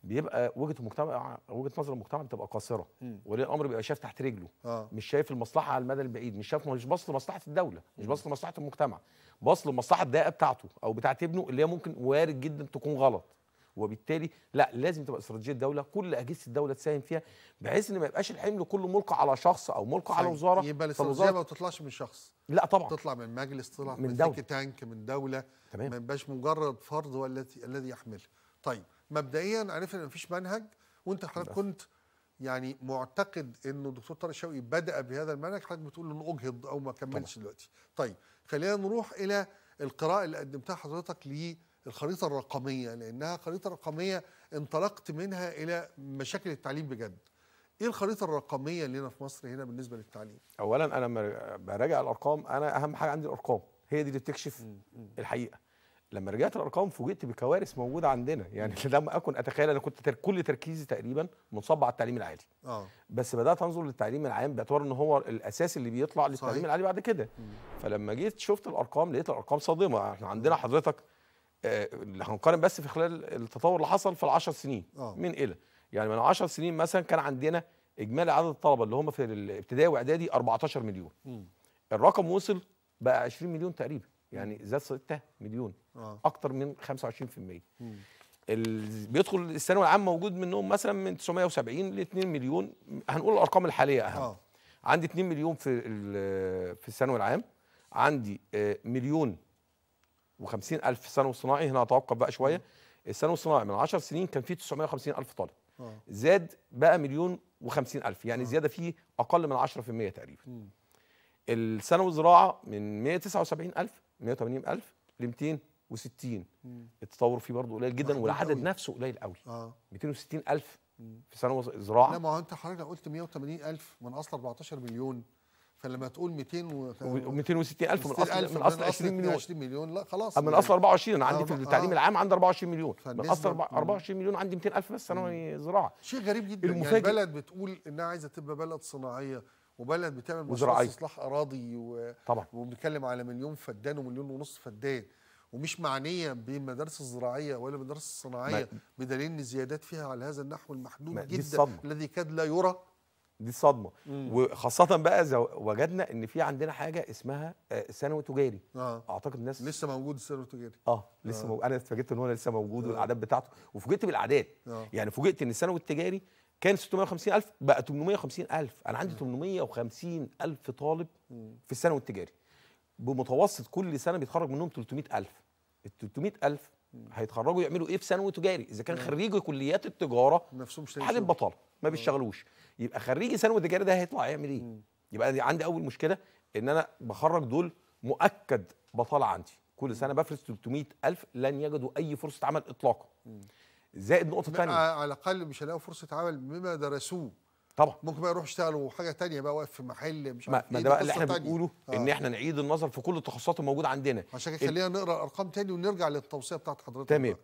بيبقى وجهه المجتمع وجهه نظر المجتمع بتبقى قاصره ولي الامر بيبقى شايف تحت رجله آه. مش شايف المصلحه على المدى البعيد مش شايف مش باصص لمصلحه الدوله مش باصص لمصلحه المجتمع باصص للمصلحه الضيقه بتاعته او بتاعت ابنه اللي هي ممكن وارد جدا تكون غلط وبالتالي لا لازم تبقى استراتيجيه الدوله كل اجهزه الدوله تساهم فيها بحيث ان ما يبقاش الحمل كله ملقى على شخص او ملقى على طيب، وزاره يبقى الاستراتيجيه ما بتطلعش من شخص لا طبعا تطلع من مجلس تطلع من, من دولة. تانك من دوله تمام. ما يبقاش مجرد فرض الذي يحمله طيب مبدئيا عرفنا ان مفيش منهج وانت حضرتك كنت يعني معتقد انه الدكتور طارق شوقي بدا بهذا المنهج حضرتك بتقول انه اجهض او ما كملش دلوقتي طيب خلينا نروح الى القراءه اللي قدمتها حضرتك للخريطه الرقميه لانها خريطه رقميه انطلقت منها الى مشاكل التعليم بجد ايه الخريطه الرقميه اللي هنا في مصر هنا بالنسبه للتعليم اولا انا لما براجع الارقام انا اهم حاجه عندي الارقام هي دي اللي بتكشف الحقيقه لما رجعت الارقام فوجئت بكوارث موجوده عندنا يعني لم اكن اتخيل انا كنت كل تركيزي تقريبا منصب على التعليم العالي اه بس بدات انظر للتعليم العام باعتبار ان هو الاساس اللي بيطلع للتعليم صحيح. العالي بعد كده فلما جيت شفت الارقام لقيت الارقام صادمه احنا عندنا حضرتك آه هنقارن بس في خلال التطور اللي حصل في العشر سنين أوه. من الى يعني من 10 سنين مثلا كان عندنا اجمالي عدد الطلبه اللي هم في الابتدائي واعدادي 14 مليون م. الرقم وصل بقى 20 مليون تقريبا يعني زاد 6 مليون آه. اكتر من 25% بيدخل الثانويه العامه موجود منهم مثلا من 970 ل 2 مليون هنقول الارقام الحاليه اهم آه. عندي 2 مليون في في الثانوي العام عندي آه، مليون و50 الف في الثانوي الصناعي هنا اتوقف بقى شويه الثانوي الصناعي من 10 سنين كان فيه 950 الف طالب آه. زاد بقى مليون و50 الف يعني آه. زياده فيه اقل من 10% تقريبا الثانوي الزراعه من 179 الف 180000 ل 260 التطور فيه برضه قليل جدا والعدد نفسه قليل قوي اه 260000 في سنه زراعه لا ما هو انت حضرتك قلت 180000 من اصل 14 مليون فلما تقول 200 و 260000 من اصل من اصل 20 مليون 20 مليون لا خلاص أه، من اصل 24 انا عندي في التعليم آه. العام عندي 24 مليون من اصل 24 مليون عندي 200000 بس ثانوي زراعه شيء غريب جدا يعني المفاجئ. يعني بلد بتقول انها عايزه تبقى بلد صناعيه وبلد بتعمل مشروع اصلاح اراضي و... طبعا وبنتكلم على مليون فدان ومليون ونص فدان ومش معنيه بالمدارس الزراعيه ولا المدارس الصناعيه بدليل ان الزيادات فيها على هذا النحو المحدود جدا الذي كاد لا يرى دي الصدمه مم. وخاصه بقى اذا وجدنا ان في عندنا حاجه اسمها آه، ثانوي تجاري آه. اعتقد الناس لسه موجود الثانوي التجاري اه لسه آه. موجود. انا اتفاجئت ان هو لسه موجود آه. والاعداد بتاعته وفوجئت بالاعداد آه. يعني فوجئت ان الثانوي التجاري كان 650 الف بقى 850 الف انا عندي 850 الف طالب في الثانوي التجاري بمتوسط كل سنه بيتخرج منهم 300 الف ال 300 الف هيتخرجوا يعملوا ايه في ثانوي تجاري اذا كان خريجي كليات التجاره نفسهم حاله بطاله ما بيشتغلوش يبقى خريجي ثانوي تجاري ده هيطلع يعمل ايه يبقى عندي اول مشكله ان انا بخرج دول مؤكد بطاله عندي كل سنه بفرز 300 الف لن يجدوا اي فرصه عمل اطلاقا زائد نقطه ثانيه على الاقل مش هيلاقوا فرصه عمل بما درسوه طبعا ممكن بقى يروحوا يشتغلوا حاجه ثانيه بقى واقف في محل مش عارف ما, ما إيه، ده بقى اللي احنا بنقوله آه. ان احنا نعيد النظر في كل التخصصات الموجوده عندنا عشان كده خلينا نقرا الارقام ثاني ونرجع للتوصيه بتاعت حضرتك تمام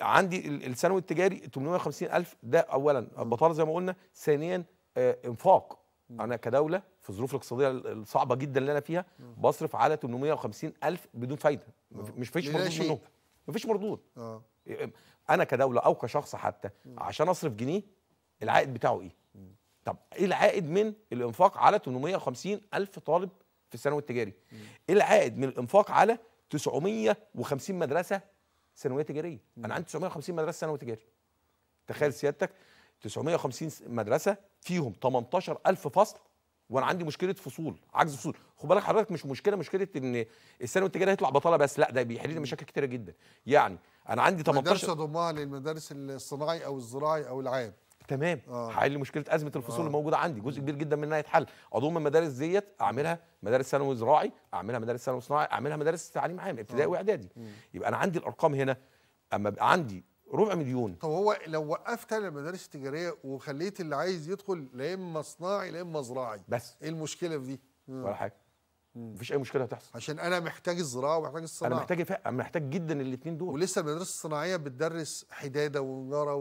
عندي الثانوي التجاري 850 الف ده اولا بطاله زي ما قلنا ثانيا آه انفاق م. انا كدوله في الظروف الاقتصاديه الصعبه جدا اللي انا فيها بصرف على 850 الف بدون فايده م. آه. مش فيش مردود منهم مفيش مردود اه انا كدوله او كشخص حتى عشان اصرف جنيه العائد بتاعه ايه طب ايه العائد من الانفاق على 850 الف طالب في الثانوي التجاري ايه العائد من الانفاق على 950 مدرسه ثانويه تجاريه انا عندي 950 مدرسه ثانوي تجاري تخيل سيادتك 950 مدرسه فيهم 18 الف فصل وانا عندي مشكله فصول عجز فصول خد بالك حضرتك مش مشكله مشكله ان الثانوي التجاري هيطلع بطاله بس لا ده بيحل لي مشاكل كتيره جدا يعني انا عندي 18 مدرسه ضمها للمدارس الصناعي او الزراعي او العام تمام هحل آه. مشكله ازمه الفصول آه. الموجوده عندي جزء كبير جدا منها يتحل اضم المدارس ديت اعملها مدارس ثانوي زراعي اعملها مدارس ثانوي صناعي اعملها مدارس تعليم عام ابتدائي آه. واعدادي يبقى انا عندي الارقام هنا اما بقى عندي ربع مليون طب هو لو وقفت انا المدارس التجاريه وخليت اللي عايز يدخل لا اما صناعي لا اما زراعي بس ايه المشكله في دي؟ ولا آه. حاجه مفيش اي مشكله هتحصل عشان انا محتاج الزراعه ومحتاج الصناعه انا محتاج فعلا محتاج جدا الاثنين دول ولسه المدرسه الصناعيه بتدرس حداده ونجاره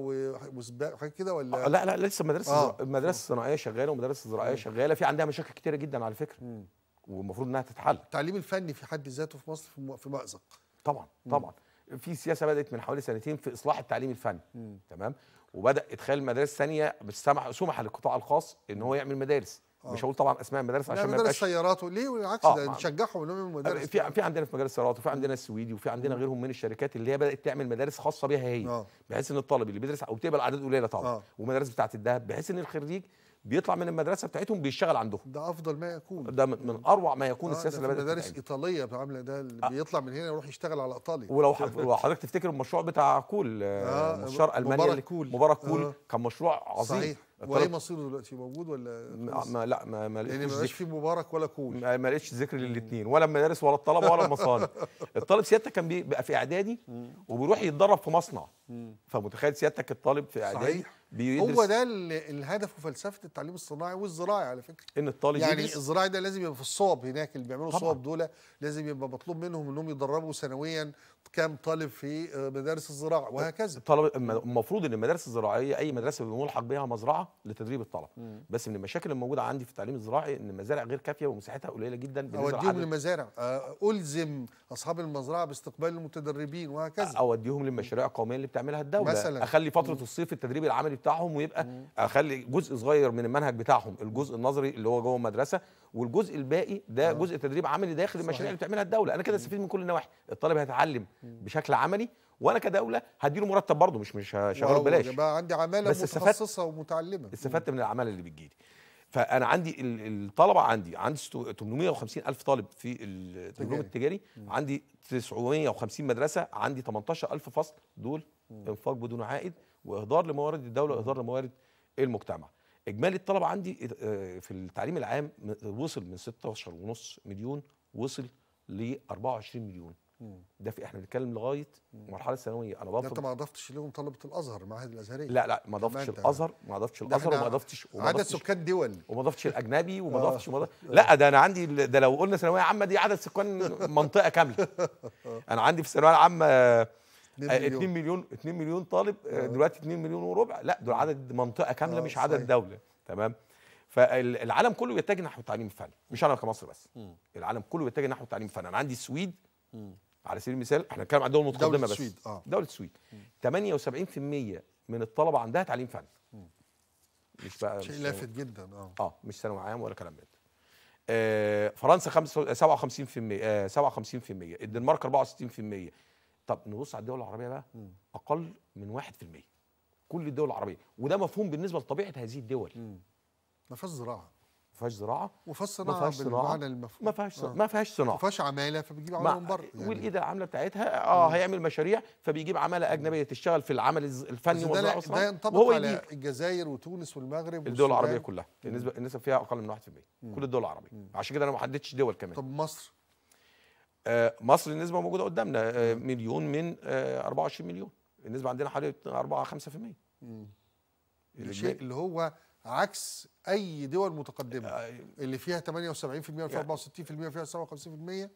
وسباق وحاجات كده ولا آه لا لا لسه المدرسه آه. المدرسه الصناعيه شغاله ومدرسه الزراعيه شغاله في عندها مشاكل كتيره جدا على فكره مم. والمفروض انها تتحل التعليم الفني في حد ذاته في مصر في مأزق طبعا طبعا في سياسه بدات من حوالي سنتين في اصلاح التعليم الفني مم. تمام وبدا ادخال مدارس ثانيه سمح سمح للقطاع الخاص ان هو يعمل مدارس آه. مش هقول طبعا اسماء المدارس عشان ما مدارس سياراته ليه والعكس آه. ده نشجعهم انهم مدارس في في عندنا في مجال السيارات وفي عندنا السويدي وفي عندنا غيرهم من الشركات اللي هي بدات تعمل مدارس خاصه بيها هي آه. بحيث ان الطالب اللي بيدرس او بتقبل اعداد قليله طبعا آه. ومدارس بتاعه الدهب بحيث ان الخريج بيطلع من المدرسه بتاعتهم بيشتغل عندهم ده افضل ما يكون ده من, من اروع ما يكون آه السياسه اللي بدات مدارس ايطاليه عامله ده اللي آه. بيطلع من هنا يروح يشتغل على ايطاليا ولو حضرتك تفتكر المشروع بتاع كول آه, آه، مستشار المانيا مبارك كول مبارك كول آه. كان مشروع عظيم صحيح وايه مصيره دلوقتي موجود ولا ما لا ما, ما يعني لقيتش يعني ما في مبارك ولا كول ما لقيتش ذكر للاثنين ولا المدارس ولا الطلبه ولا المصانع الطالب سيادتك كان بيبقى في اعدادي وبيروح يتدرب في مصنع فمتخيل سيادتك الطالب في اعدادي صحيح. بيدرس هو ده الهدف وفلسفه التعليم الصناعي والزراعي على فكره ان الطالب يعني يدرس الزراعي ده لازم يبقى في الصوب هناك اللي بيعملوا الصوب دول لازم يبقى مطلوب منهم انهم يدربوا سنويا كام طالب في آه، مدارس الزراعه وهكذا طلب المفروض ان المدارس الزراعيه اي مدرسه بملحق بها مزرعه لتدريب الطلبه بس من المشاكل الموجوده عندي في التعليم الزراعي ان المزارع غير كافيه ومساحتها قليله جدا بالنسبه اوديهم للمزارع آه، الزم اصحاب المزرعه باستقبال المتدربين وهكذا اوديهم للمشاريع القوميه اللي بتعملها الدوله مثلا اخلي فتره مم. الصيف التدريب العملي بتاعهم ويبقى مم. اخلي جزء صغير من المنهج بتاعهم الجزء النظري اللي هو جوه المدرسه والجزء الباقي ده أوه. جزء تدريب عملي داخل المشاريع اللي بتعملها الدوله انا كده استفيد من كل النواحي الطالب هيتعلم بشكل عملي وانا كدوله هديله مرتب برضه مش مش هشغله ببلاش بقى عندي عماله متخصصه ومتعلمه استفدت من العماله اللي بتجيلي فانا عندي الطلبه عندي عندي 850 الف طالب في التجربه التجاري عندي 950 مدرسه عندي 18000 فصل دول انفاق بدون عائد واهدار لموارد الدوله واهدار لموارد المجتمع اجمالي الطلب عندي آه، في التعليم العام وصل من 16.5 مليون وصل ل 24 مليون ده في احنا بنتكلم لغايه مرحله ثانويه انا يعني بفضل انت ما اضفتش ليهم طلبه الازهر المعاهد الازهريه لا لا ما اضفتش الازهر ما اضفتش الازهر وما اضفتش عدد سكان دول وما اضفتش الاجنبي وما آه. اضفتش آه. لا ده انا عندي ده لو قلنا ثانويه عامه دي عدد سكان منطقه كامله انا عندي في الثانويه العامه 2 آه، مليون. مليون 2 مليون طالب آه، آه. دلوقتي 2 مليون وربع لا دول عدد منطقه كامله مش عدد صحيح. دوله تمام فالعالم كله بيتجه نحو التعليم الفني مش انا كمصر بس م. العالم كله بيتجه نحو التعليم الفني انا عندي السويد على سبيل المثال احنا بنتكلم عن دول متقدمه دولة بس السويد. آه. دوله السويد 78% من الطلبه عندها تعليم فني م. مش بقى شيء لافت جدا اه اه مش ثانوي عام ولا كلام من ده فرنسا 57% 57% الدنمارك 64% طب نبص على الدول العربيه بقى اقل من 1% كل الدول العربيه وده مفهوم بالنسبه لطبيعه هذه الدول ما فيهاش زراعه ما فيهاش زراعه ما فيهاش صناعه بالمعنى المفهوم ما فيهاش آه. ما فيهاش صناعه ما فيهاش عماله فبيجيب عماله من بره يعني. والايد العامله بتاعتها اه هيعمل مشاريع فبيجيب عماله اجنبيه تشتغل في العمل الفني والزراعه ده, ده ينطبق على يديك. الجزائر وتونس والمغرب الدول العربيه كلها النسبه النسب فيها اقل من 1% كل الدول العربيه عشان كده انا ما حددتش دول كمان طب مصر آه، مصر النسبه موجوده قدامنا آه، مليون من 24 آه، مليون النسبه عندنا حوالي 4 5% الشيء اللي هو عكس اي دول متقدمه اللي فيها 78% وفيها 64% يعني وفيها 57%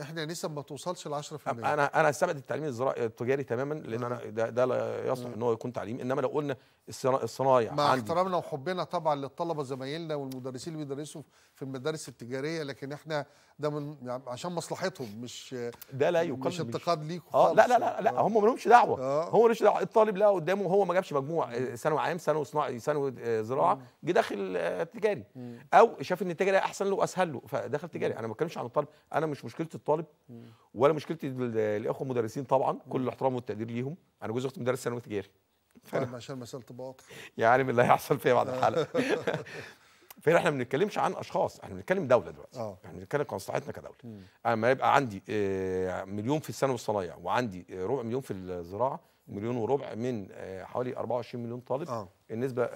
احنا لسه ما توصلش ل 10% انا انا استبعد التعليم الزراعي التجاري تماما لان انا ده ده لا يصلح ان هو يكون تعليم انما لو قلنا الصنايع مع عندي. احترامنا وحبنا طبعا للطلبه زمايلنا والمدرسين اللي بيدرسوا في المدارس التجاريه لكن احنا ده من يعني عشان مصلحتهم مش ده لا يقل مش انتقاد ليكم اه لا لا لا, لا هم مالهمش دعوه آه. هو مالوش دعوه الطالب لا قدامه هو ما جابش مجموع آه، ثانوي عام ثانوي صناعي ثانوي آه، زراعه جه داخل آه، تجاري او شاف ان التجاري احسن له واسهل له فدخل تجاري انا ما بتكلمش عن الطالب انا مش مشكله الطالب ولا مشكله الاخوه المدرسين طبعا كل الاحترام والتقدير ليهم انا جوزي اختي مدرس ثانوي تجاري فعلا عشان مسألة تبقى يا عالم اللي هيحصل فيها بعد آه. الحلقة فهنا احنا ما بنتكلمش عن اشخاص احنا بنتكلم دوله دلوقتي اه احنا بنتكلم عن كمصلحتنا كدوله اما يبقى عندي آه، مليون في السنه والصنايع وعندي آه، ربع مليون في الزراعه مليون وربع من حوالي 24 مليون طالب أوه. النسبه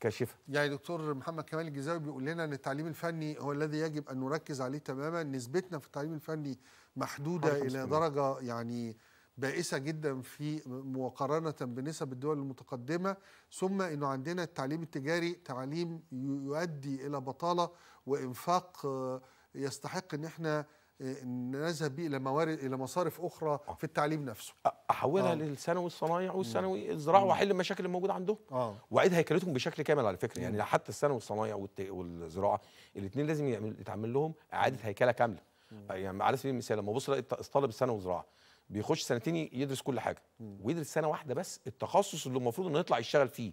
كاشفه يعني دكتور محمد كمال الجزاوي بيقول لنا ان التعليم الفني هو الذي يجب ان نركز عليه تماما نسبتنا في التعليم الفني محدوده الى درجه يعني بائسة جدا في مقارنة بنسب الدول المتقدمة ثم أنه عندنا التعليم التجاري تعليم يؤدي إلى بطالة وإنفاق آه، يستحق أن احنا آه، نذهب به الى موارد الى مصارف اخرى آه. في التعليم نفسه احولها آه. للثانوي الصنايع والثانوي الزراعه واحل المشاكل الموجوده عندهم آه. واعيد هيكلتهم بشكل كامل على فكره يعني حتى الثانوي الصنايع والزراعه الاثنين لازم يتعمل لهم اعاده هيكله كامله يعني على سبيل المثال لما بص الاقي طالب الثانوي وزراعه بيخش سنتين يدرس كل حاجه ويدرس سنه واحده بس التخصص اللي المفروض انه يطلع يشتغل فيه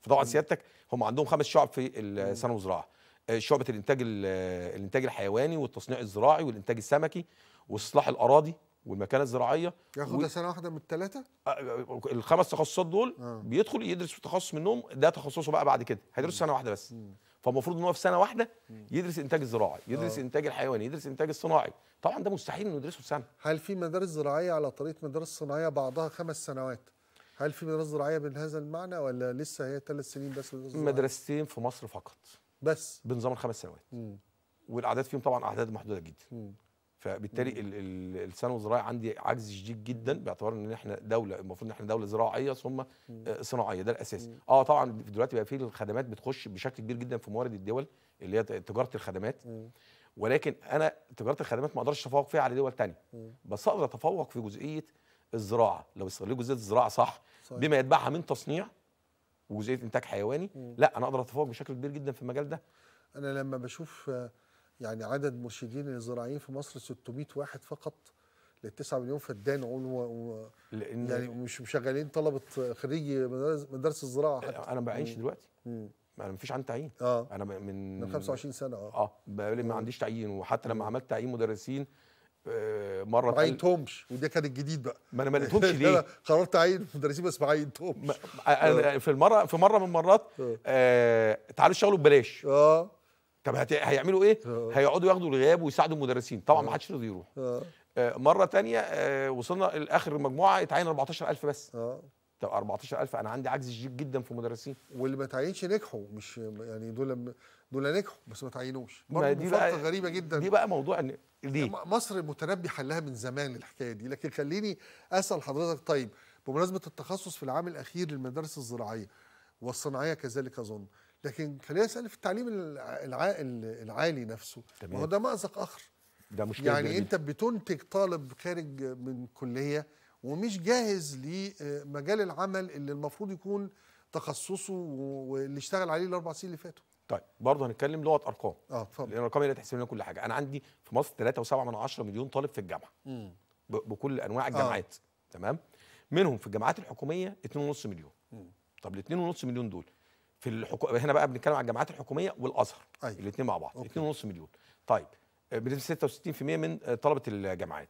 فطبعا سيادتك هم عندهم خمس شعب في السنه وزراعه آه، شعبه الانتاج الانتاج الحيواني والتصنيع الزراعي والانتاج السمكي واصلاح الاراضي والمكانه الزراعيه ياخدها و... سنه واحده من الثلاثه آه، آه، الخمس تخصصات دول آه. بيدخل يدرس في تخصص منهم ده تخصصه بقى بعد كده هيدرس سنه واحده بس مم. فالمفروض ان هو في سنه واحده يدرس انتاج الزراعي يدرس أوه. انتاج الحيواني يدرس انتاج الصناعي طبعا ده مستحيل انه يدرسه في سنه هل في مدارس زراعيه على طريقه مدارس صناعيه بعضها خمس سنوات هل في مدارس زراعيه بهذا المعنى ولا لسه هي ثلاث سنين بس مدرستين في مصر فقط بس بنظام الخمس سنوات مم. والاعداد فيهم طبعا اعداد محدوده جدا مم. فبالتالي الثانوي الزراعي عندي عجز شديد جدا باعتبار ان احنا دوله المفروض ان احنا دوله زراعيه ثم آه، صناعيه ده الاساس اه طبعا دلوقتي بقى في الخدمات بتخش بشكل كبير جدا في موارد الدول اللي هي تجاره الخدمات ولكن انا تجاره الخدمات ما اقدرش اتفوق فيها على دول ثانيه بس اقدر اتفوق في جزئيه الزراعه لو استغلوا جزئيه الزراعه صح صحيح. بما يتبعها من تصنيع وجزئيه انتاج حيواني لا انا اقدر اتفوق بشكل كبير جدا في المجال ده انا لما بشوف يعني عدد مرشدين الزراعيين في مصر 600 واحد فقط لل 9 مليون فدان و... و... لأن يعني مش مشغلين طلبه خريجي مدارس الزراعه حتى انا بعيش دلوقتي مم. انا مفيش عندي تعيين آه. انا من من 25 سنه اه اه بقالي ما آه. عنديش تعيين وحتى لما عملت تعيين مدرسين آه مره ما عينتهمش وده كان الجديد بقى ما انا ما لقيتهمش ليه؟ انا قررت اعين مدرسين بس ما عينتهمش انا آه، آه، في المره في مره من المرات آه تعالوا اشتغلوا ببلاش اه طب هت... هيعملوا ايه؟ آه. هيقعدوا ياخدوا الغياب ويساعدوا المدرسين طبعا آه. ما حدش رضي يروح آه. مره آه وصلنا لاخر مجموعه اتعين 14000 بس اه طب 14000 انا عندي عجز شديد جدا في مدرسين واللي ما تعينش نجحوا مش يعني دول دول نجحوا بس ما تعينوش ما دي بقى غريبه جدا دي بقى موضوع ان ليه مصر متنبي حلها من زمان الحكايه دي لكن خليني اسال حضرتك طيب بمناسبه التخصص في العام الاخير للمدارس الزراعيه والصناعيه كذلك اظن لكن خلينا نسال في التعليم العالي نفسه ما هو ده مازق اخر ده مشكله يعني جميل. انت بتنتج طالب خارج من كليه ومش جاهز لمجال آه، العمل اللي المفروض يكون تخصصه واللي اشتغل عليه الاربع سنين اللي فاتوا طيب برضه هنتكلم لغه ارقام اه اتفضل لان الارقام هي اللي تحسب لنا كل حاجه انا عندي في مصر 3.7 مليون طالب في الجامعه مم. بكل انواع الجامعات آه. تمام منهم في الجامعات الحكوميه 2.5 مليون مم. طب ال 2.5 مليون دول في الحكو... هنا بقى بنتكلم على الجامعات الحكوميه والازهر أيوة. الاثنين مع بعض 2.5 مليون طيب آه، بنسبه 66% من آه، طلبه الجامعات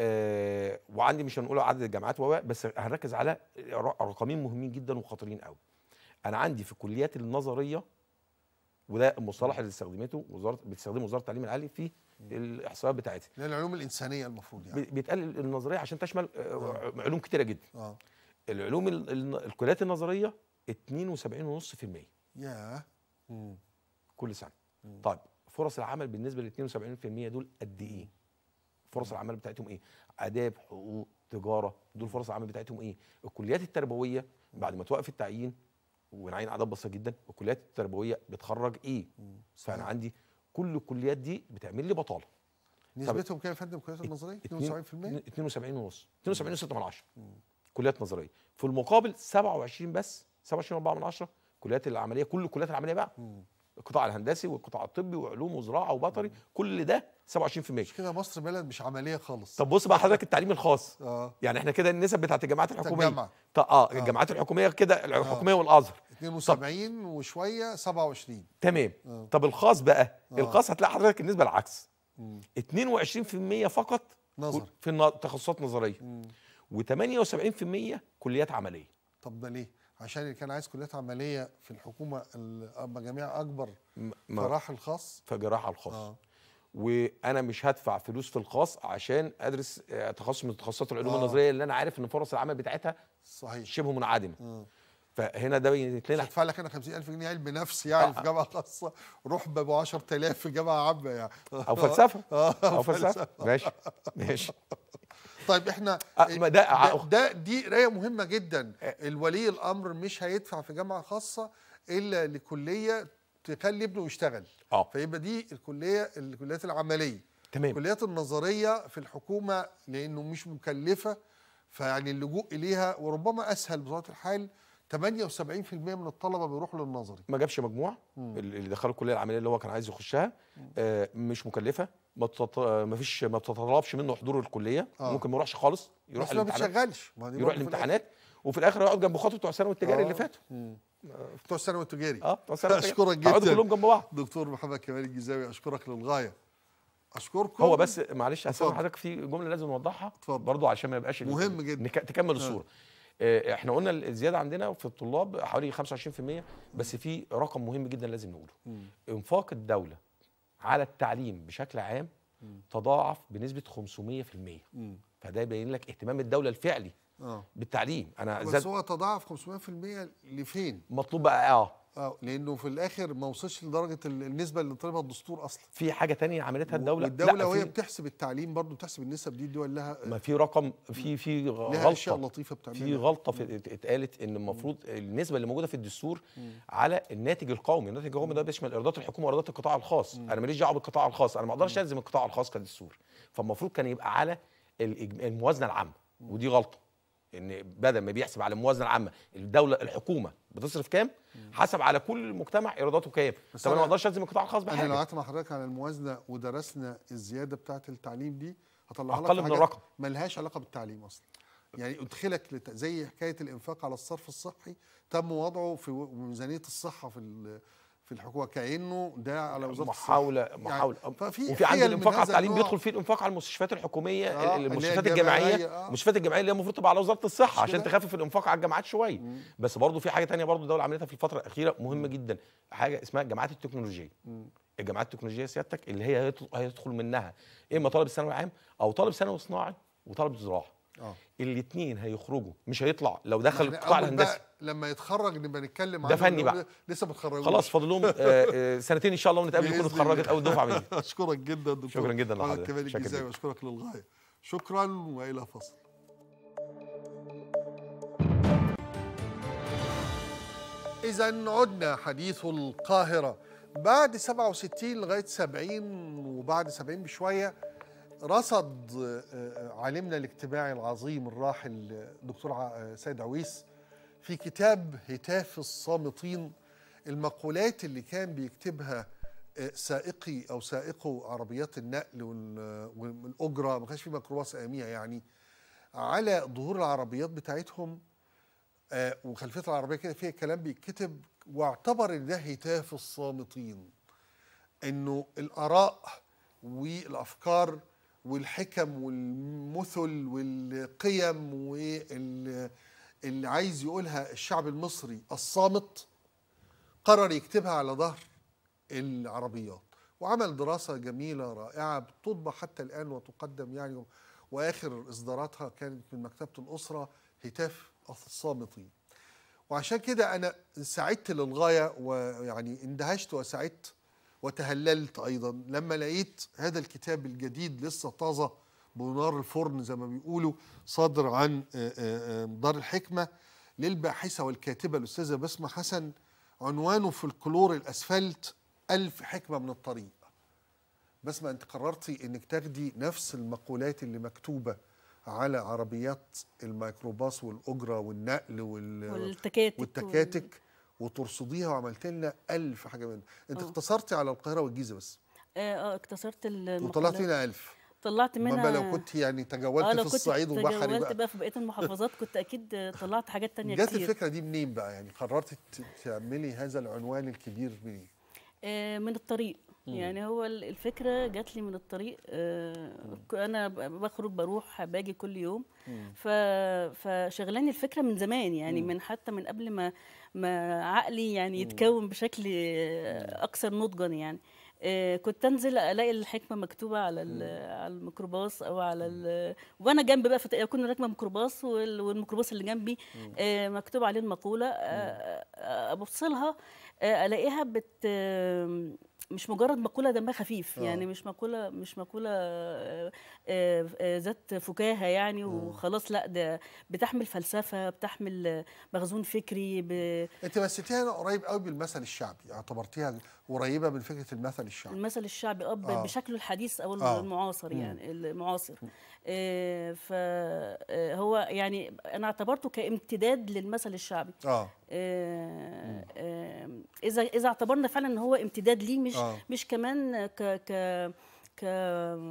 أه وعندي مش هنقول عدد الجامعات و بس هنركز على رقمين مهمين جدا وخطيرين قوي انا عندي في الكليات النظريه وده المصطلح اللي استخدمته وزاره بتستخدمه وزاره التعليم العالي في الاحصائيات بتاعتها العلوم الانسانيه المفروض يعني بيتقال النظريه عشان تشمل آه، علوم كتيره جدا آه. العلوم الكليات النظريه 72.5% ياه كل سنه مم. طيب فرص العمل بالنسبه لل 72% دول قد ايه؟ فرص مم. العمل بتاعتهم ايه؟ اداب، حقوق، تجاره، دول فرص العمل بتاعتهم ايه؟ الكليات التربويه بعد ما توقف التعيين ونعين اعداد بسيط جدا، الكليات التربويه بتخرج ايه؟ فانا عندي كل الكليات دي بتعمل لي بطاله نسبتهم كام يا فندم الكليات النظريه؟ 72% 72 ونص 72 6 من 10 كليات نظريه في المقابل 27 بس 27.4 كليات العمليه كل كليات العمليه بقى القطاع الهندسي والقطاع الطبي وعلوم وزراعه وبطري كل ده 27% مش كده مصر بلد مش عمليه خالص طب بص بقى حضرتك التعليم الخاص اه يعني احنا كده النسب بتاعت الجامعات الحكوميه الجامعة. آه،, اه الجامعات الحكوميه كده الحكوميه آه. والازهر 72 وشويه 27 تمام آه. طب الخاص بقى آه. الخاص هتلاقي حضرتك النسبه العكس مم. 22% فقط نظر في تخصصات نظريه و78% كليات عمليه طب ده ليه عشان كان عايز كليات عمليه في الحكومه المجاميع اكبر فراح الخاص فجراح الخاص آه. وانا مش هدفع فلوس في الخاص عشان ادرس آه، تخصص من تخصصات العلوم آه. النظريه اللي انا عارف ان فرص العمل بتاعتها صحيح شبه منعدمه آه. فهنا ده بينت لنا هدفع لك انا 50000 جنيه علم نفس يعني آه. في جامعه خاصه روح ب 10000 في جامعه عامه يعني او فلسفه آه. أو فلسفه ماشي ماشي طيب احنا آه، ده, آه، ده, دي قرايه مهمه جدا آه. الولي الامر مش هيدفع في جامعه خاصه الا لكليه تخلي ابنه يشتغل اه فيبقى دي الكليه الكليات العمليه تمام الكليات النظريه في الحكومه لانه مش مكلفه فيعني اللجوء اليها وربما اسهل بطبيعه الحال 78% من الطلبه بيروحوا للنظري ما جابش مجموع مم. اللي دخلوا الكليه العمليه اللي هو كان عايز يخشها آه مش مكلفه ما ما فيش ما بتتطلبش منه حضور الكليه آه. ممكن ما يروحش خالص يروح بس ما بتشغلش يروح الامتحانات وفي الاخر يقعد جنب خطوه بتوع الثانوي التجاري آه. اللي فاتوا بتوع الثانوي التجاري اه بتوع الثانوي اشكرك جدا كلهم جنب بعض دكتور محمد كمال الجزاوي اشكرك للغايه اشكركم هو بس معلش اسامح حضرتك في جمله لازم نوضحها برضه عشان ما يبقاش مهم جدا نك... تكمل آه. الصوره آه. احنا قلنا الزياده عندنا في الطلاب حوالي 25% بس في رقم مهم جدا لازم نقوله انفاق الدوله على التعليم بشكل عام تضاعف بنسبه 500% فده يبين لك اهتمام الدوله الفعلي آه. بالتعليم انا بس هو تضاعف 500% لفين مطلوب بقى اه اه لانه في الاخر ما وصلش لدرجه النسبه اللي طلبها الدستور اصلا في حاجه تانية عملتها الدوله الدوله وهي بتحسب التعليم برضه بتحسب النسب دي الدول لها آه، ما في رقم في في غلطه اشياء لطيفه بتعملها في غلطه في اتقالت ان المفروض النسبه اللي موجوده في الدستور مم. على الناتج القومي الناتج القومي ده بيشمل ايرادات الحكومه وايرادات القطاع الخاص مم. انا ماليش دعوه بالقطاع الخاص انا ما اقدرش الزم القطاع الخاص كدستور فالمفروض كان يبقى على الموازنه العامه ودي غلطه ان بدل ما بيحسب على الموازنه العامه الدوله الحكومه بتصرف كام حسب على كل المجتمع ايراداته كام طب انا ما اقدرش الزم القطاع الخاص بحاجه انا لو قعدت مع حضرتك على الموازنه ودرسنا الزياده بتاعه التعليم دي هطلع لك من الرقم ملهاش علاقه بالتعليم اصلا يعني ادخلك لت... زي حكايه الانفاق على الصرف الصحي تم وضعه في ميزانيه الصحه في ال... في الحكومه كانه ده على يعني وزاره محاوله محاوله يعني ففي وفي عند الانفاق على التعليم بيدخل فيه الانفاق على المستشفيات الحكوميه آه المستشفيات الجامعيه آه المستشفيات الجامعيه اللي هي المفروض تبقى على وزاره الصحه عشان تخفف الانفاق على الجامعات شويه بس برضه في حاجه ثانيه برضه الدوله عملتها في الفتره الاخيره مهمه جدا حاجه اسمها الجامعات التكنولوجيه الجامعات التكنولوجيه سيادتك اللي هي هيدخل منها اما طالب ثانوي عام او طالب ثانوي صناعي وطالب زراعه اه الاثنين هيخرجوا مش هيطلع لو دخل القطاع يعني الهندسي لما يتخرج نبقى نتكلم ده فني بقى لسه ما اتخرجوش خلاص فاضل لهم آه، آه، سنتين ان شاء الله ونتقابل يكونوا اتخرجت اول دفعه مني اشكرك جدا دكتور شكرا جدا لحضرتك كمال الجزائي واشكرك للغايه شكرا والى فصل إذا عدنا حديث القاهرة بعد 67 لغاية 70 وبعد 70 بشوية رصد آه، عالمنا الاجتماعي العظيم الراحل الدكتور آه، سيد عويس في كتاب هتاف الصامتين المقولات اللي كان بيكتبها آه، سائقي او سائقو عربيات النقل والاجره ما كانش في ميكروباص اياميها يعني على ظهور العربيات بتاعتهم وخلفيه العربيه كده فيها كلام بيتكتب واعتبر ان ده هتاف الصامتين انه الاراء والافكار والحكم والمثل والقيم واللي عايز يقولها الشعب المصري الصامت قرر يكتبها على ظهر العربيات وعمل دراسة جميلة رائعة بتطبع حتى الآن وتقدم يعني وآخر إصداراتها كانت من مكتبة الأسرة هتاف الصامتين وعشان كده أنا سعدت للغاية ويعني اندهشت وسعدت وتهللت أيضا لما لقيت هذا الكتاب الجديد لسه طازة بنار الفرن زي ما بيقولوا صدر عن آه، آه، دار الحكمة للباحثة والكاتبة الأستاذة بسمة حسن عنوانه فلكلور الأسفلت ألف حكمة من الطريق بسمة أنت قررتي أنك تاخدي نفس المقولات اللي مكتوبة على عربيات الميكروباص والأجرة والنقل وال... والتكاتك, والتكاتك وترصديها وعملت لنا ألف حاجة منها أنت أوه. اقتصرتي على القاهرة والجيزة بس اه, آه، اقتصرت وطلعت لنا ألف طلعت منها لو كنت يعني تجولت آه لو كنت في الصعيد وبحري بقى تجولت بقى في بقيه المحافظات كنت اكيد طلعت حاجات تانية جات كتير جات الفكره دي منين بقى يعني قررت تعملي هذا العنوان الكبير منين؟ آه من الطريق مم. يعني هو الفكره جات لي من الطريق آه انا بخرج بروح باجي كل يوم ف فشغلاني الفكره من زمان يعني مم. من حتى من قبل ما ما عقلي يعني يتكون بشكل اكثر نضجا يعني آه، كنت انزل الاقي الحكمه مكتوبه على على الميكروباص او على وانا جنب بقى فت... كنا راكبه ميكروباص والميكروباص اللي جنبي آه، مكتوب عليه المقوله آه، ابص لها الاقيها بت مش مجرد مقوله دمها خفيف أوه. يعني مش مقوله مش مقوله آه، آه، آه، ذات فكاهه يعني وخلاص لا ده بتحمل فلسفه بتحمل مخزون فكري ب... انت مثلتيها قريب قوي بالمثل الشعبي اعتبرتيها قريبه من فكره المثل الشعبي المثل الشعبي اه بشكله الحديث او أوه. المعاصر يعني المعاصر آه، فهو آه، يعني انا اعتبرته كامتداد للمثل الشعبي آه. اه اذا اذا اعتبرنا فعلا ان هو امتداد ليه مش آه. مش كمان ك ك ك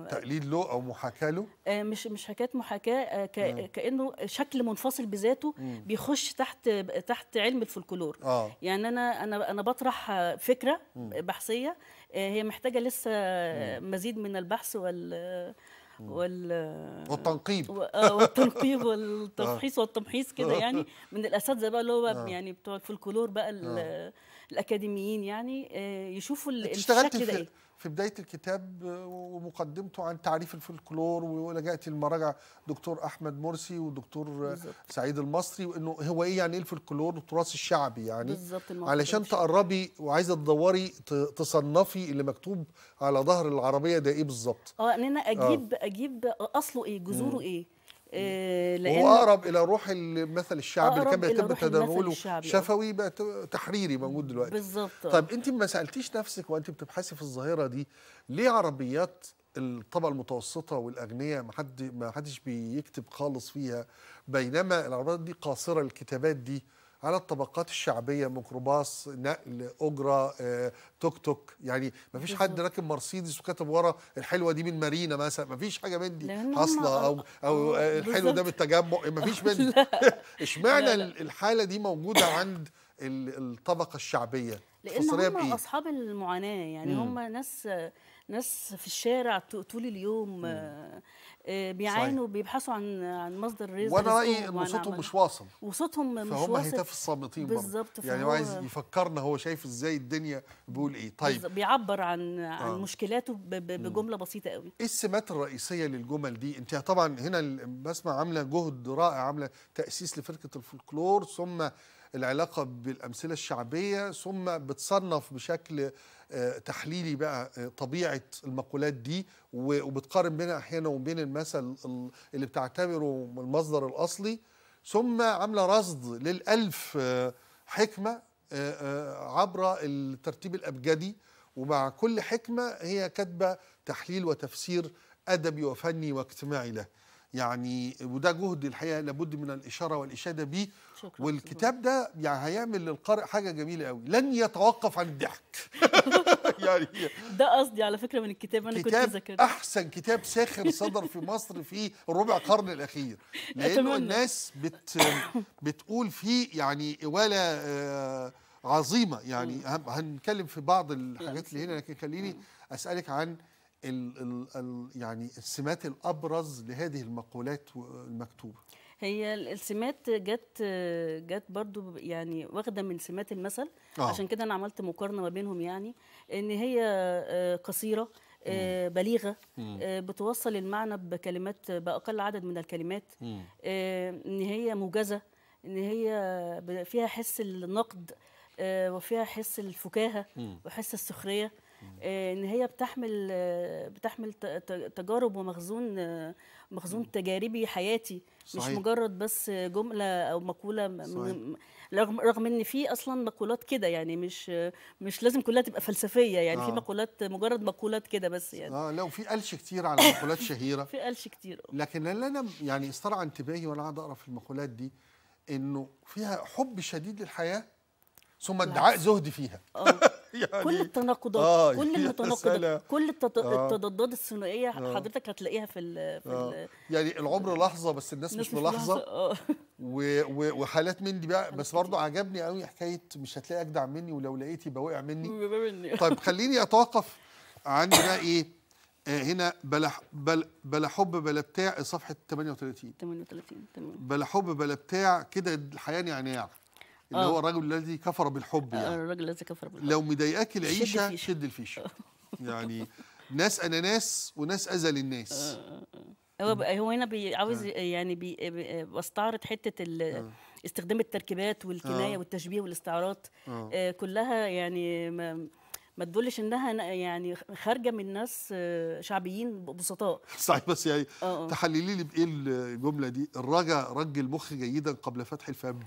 تقليد له او محاكاه له مش مش حكايه محاكاه ك... كانه شكل منفصل بذاته بيخش تحت تحت علم الفولكلور آه. يعني انا انا انا بطرح فكره بحثيه هي محتاجه لسه مزيد من البحث وال وال والتنقيب آه، والتنقيب والتفحيص آه. والتمحيص كده يعني من الاساتذه بقى اللي هو آه. يعني بتوع الفولكلور بقى الاكاديميين يعني يشوفوا الشكل ده ايه في بداية الكتاب ومقدمته عن تعريف الفولكلور ولجأت المراجع دكتور أحمد مرسي ودكتور بالزبط. سعيد المصري وإنه هو إيه يعني إيه الفولكلور التراث الشعبي يعني علشان تقربي وعايزة تدوري تصنفي اللي مكتوب على ظهر العربية ده إيه بالظبط؟ أه إن أنا أجيب اجيب اصله ايه جذوره ايه آه، لأن واقرب الى روح المثل الشعبي اللي كان بيتم تداوله شفوي بقى تحريري موجود دلوقتي بالظبط طب انت ما سالتيش نفسك وانت بتبحثي في الظاهره دي ليه عربيات الطبقه المتوسطه والاغنياء ما حد ما حدش بيكتب خالص فيها بينما العربيات دي قاصره الكتابات دي على الطبقات الشعبيه ميكروباص نقل اجره آه، توك توك يعني ما فيش حد راكب مرسيدس وكاتب ورا الحلوه دي من مارينا مثلا ما فيش حاجه من دي حصلة او او آه، آه، الحلو ده بالتجمع ما فيش من اشمعنى الحاله دي موجوده عند الطبقه الشعبيه لان هم اصحاب المعاناه يعني هم ناس ناس في الشارع طول اليوم آه، آه، بيعانوا بيبحثوا عن عن مصدر رزق وانا رايي ان صوتهم مش واصل وصوتهم مش واصل فهم هتاف الصامتين بالظبط يعني هو عايز يفكرنا هو شايف ازاي الدنيا بيقول ايه طيب بيعبر عن آه. عن مشكلاته بجمله بسيطه قوي ايه السمات الرئيسيه للجمل دي انت طبعا هنا بسمع عامله جهد رائع عامله تاسيس لفرقه الفولكلور ثم العلاقه بالامثله الشعبيه ثم بتصنف بشكل آه، تحليلي بقى آه، طبيعه المقولات دي وبتقارن بينها احيانا وبين المثل اللي بتعتبره المصدر الاصلي ثم عامله رصد للالف آه، حكمه عبر الترتيب الابجدي ومع كل حكمه هي كاتبه تحليل وتفسير ادبي وفني واجتماعي له يعني وده جهد الحقيقه لابد من الاشاره والاشاده بيه والكتاب ده يعني هيعمل للقارئ حاجه جميله قوي لن يتوقف عن الضحك يعني ده قصدي على فكره من الكتاب انا كنت ذاكرته احسن كتاب ساخر صدر في مصر في ربع قرن الاخير لانه الناس بت بتقول فيه يعني ولا آه، عظيمه يعني هنتكلم في بعض الحاجات اللي هنا لكن خليني اسالك عن ال ال يعني السمات الابرز لهذه المقولات المكتوبه هي السمات جت جت برضو يعني واخده من سمات المثل آه. عشان كده انا عملت مقارنه ما بينهم يعني ان هي آه، قصيره آه، مم. بليغه آه، مم. بتوصل المعنى بكلمات باقل عدد من الكلمات مم. ان هي موجزه ان هي فيها حس النقد وفيها حس الفكاهه وحس السخريه آه، ان هي بتحمل آه، بتحمل تجارب ومخزون آه، مخزون تجاربي حياتي صحيح. مش مجرد بس جمله او مقوله رغم رغم ان في اصلا مقولات كده يعني مش مش لازم كلها تبقى فلسفيه يعني آه. في مقولات مجرد مقولات كده بس يعني اه لو في قلش كتير على مقولات شهيره في قلش كتير لكن اللي انا يعني استرعى انتباهي وانا قاعد اقرا في المقولات دي انه فيها حب شديد للحياه ثم ادعاء زهدي فيها آه. يعني كل التناقضات آه كل المتناقضات كل التض... آه التضادات الثنائيه آه حضرتك هتلاقيها في ال في آه يعني العمر لحظه بس الناس, مش ملاحظه آه و... و... وحالات من دي بقى بس برضه عجبني قوي حكايه مش هتلاقي اجدع مني ولو لقيتي بوقع مني طيب خليني اتوقف عندي بقى ايه آه هنا بلا بلا بلا حب بلا بتاع صفحه 38 38 تمام بلا حب بلا بتاع كده الحياه نعناع اللي آه. هو الرجل الذي كفر بالحب يعني آه، الرجل الذي كفر بالحب لو مضايقاك العيشه شد الفيشه, شد الفيشة. آه. يعني ناس اناناس وناس اذى للناس آه، هو هو هنا بي عاوز يعني بي بستعرض حته استخدام التركيبات والكنايه والتشبيه والاستعارات كلها يعني ما ما تدلش انها يعني خارجه من ناس شعبيين بسطاء صحيح بس يعني تحللي لي بايه الجمله دي الرجا رج المخ جيدا قبل فتح الفم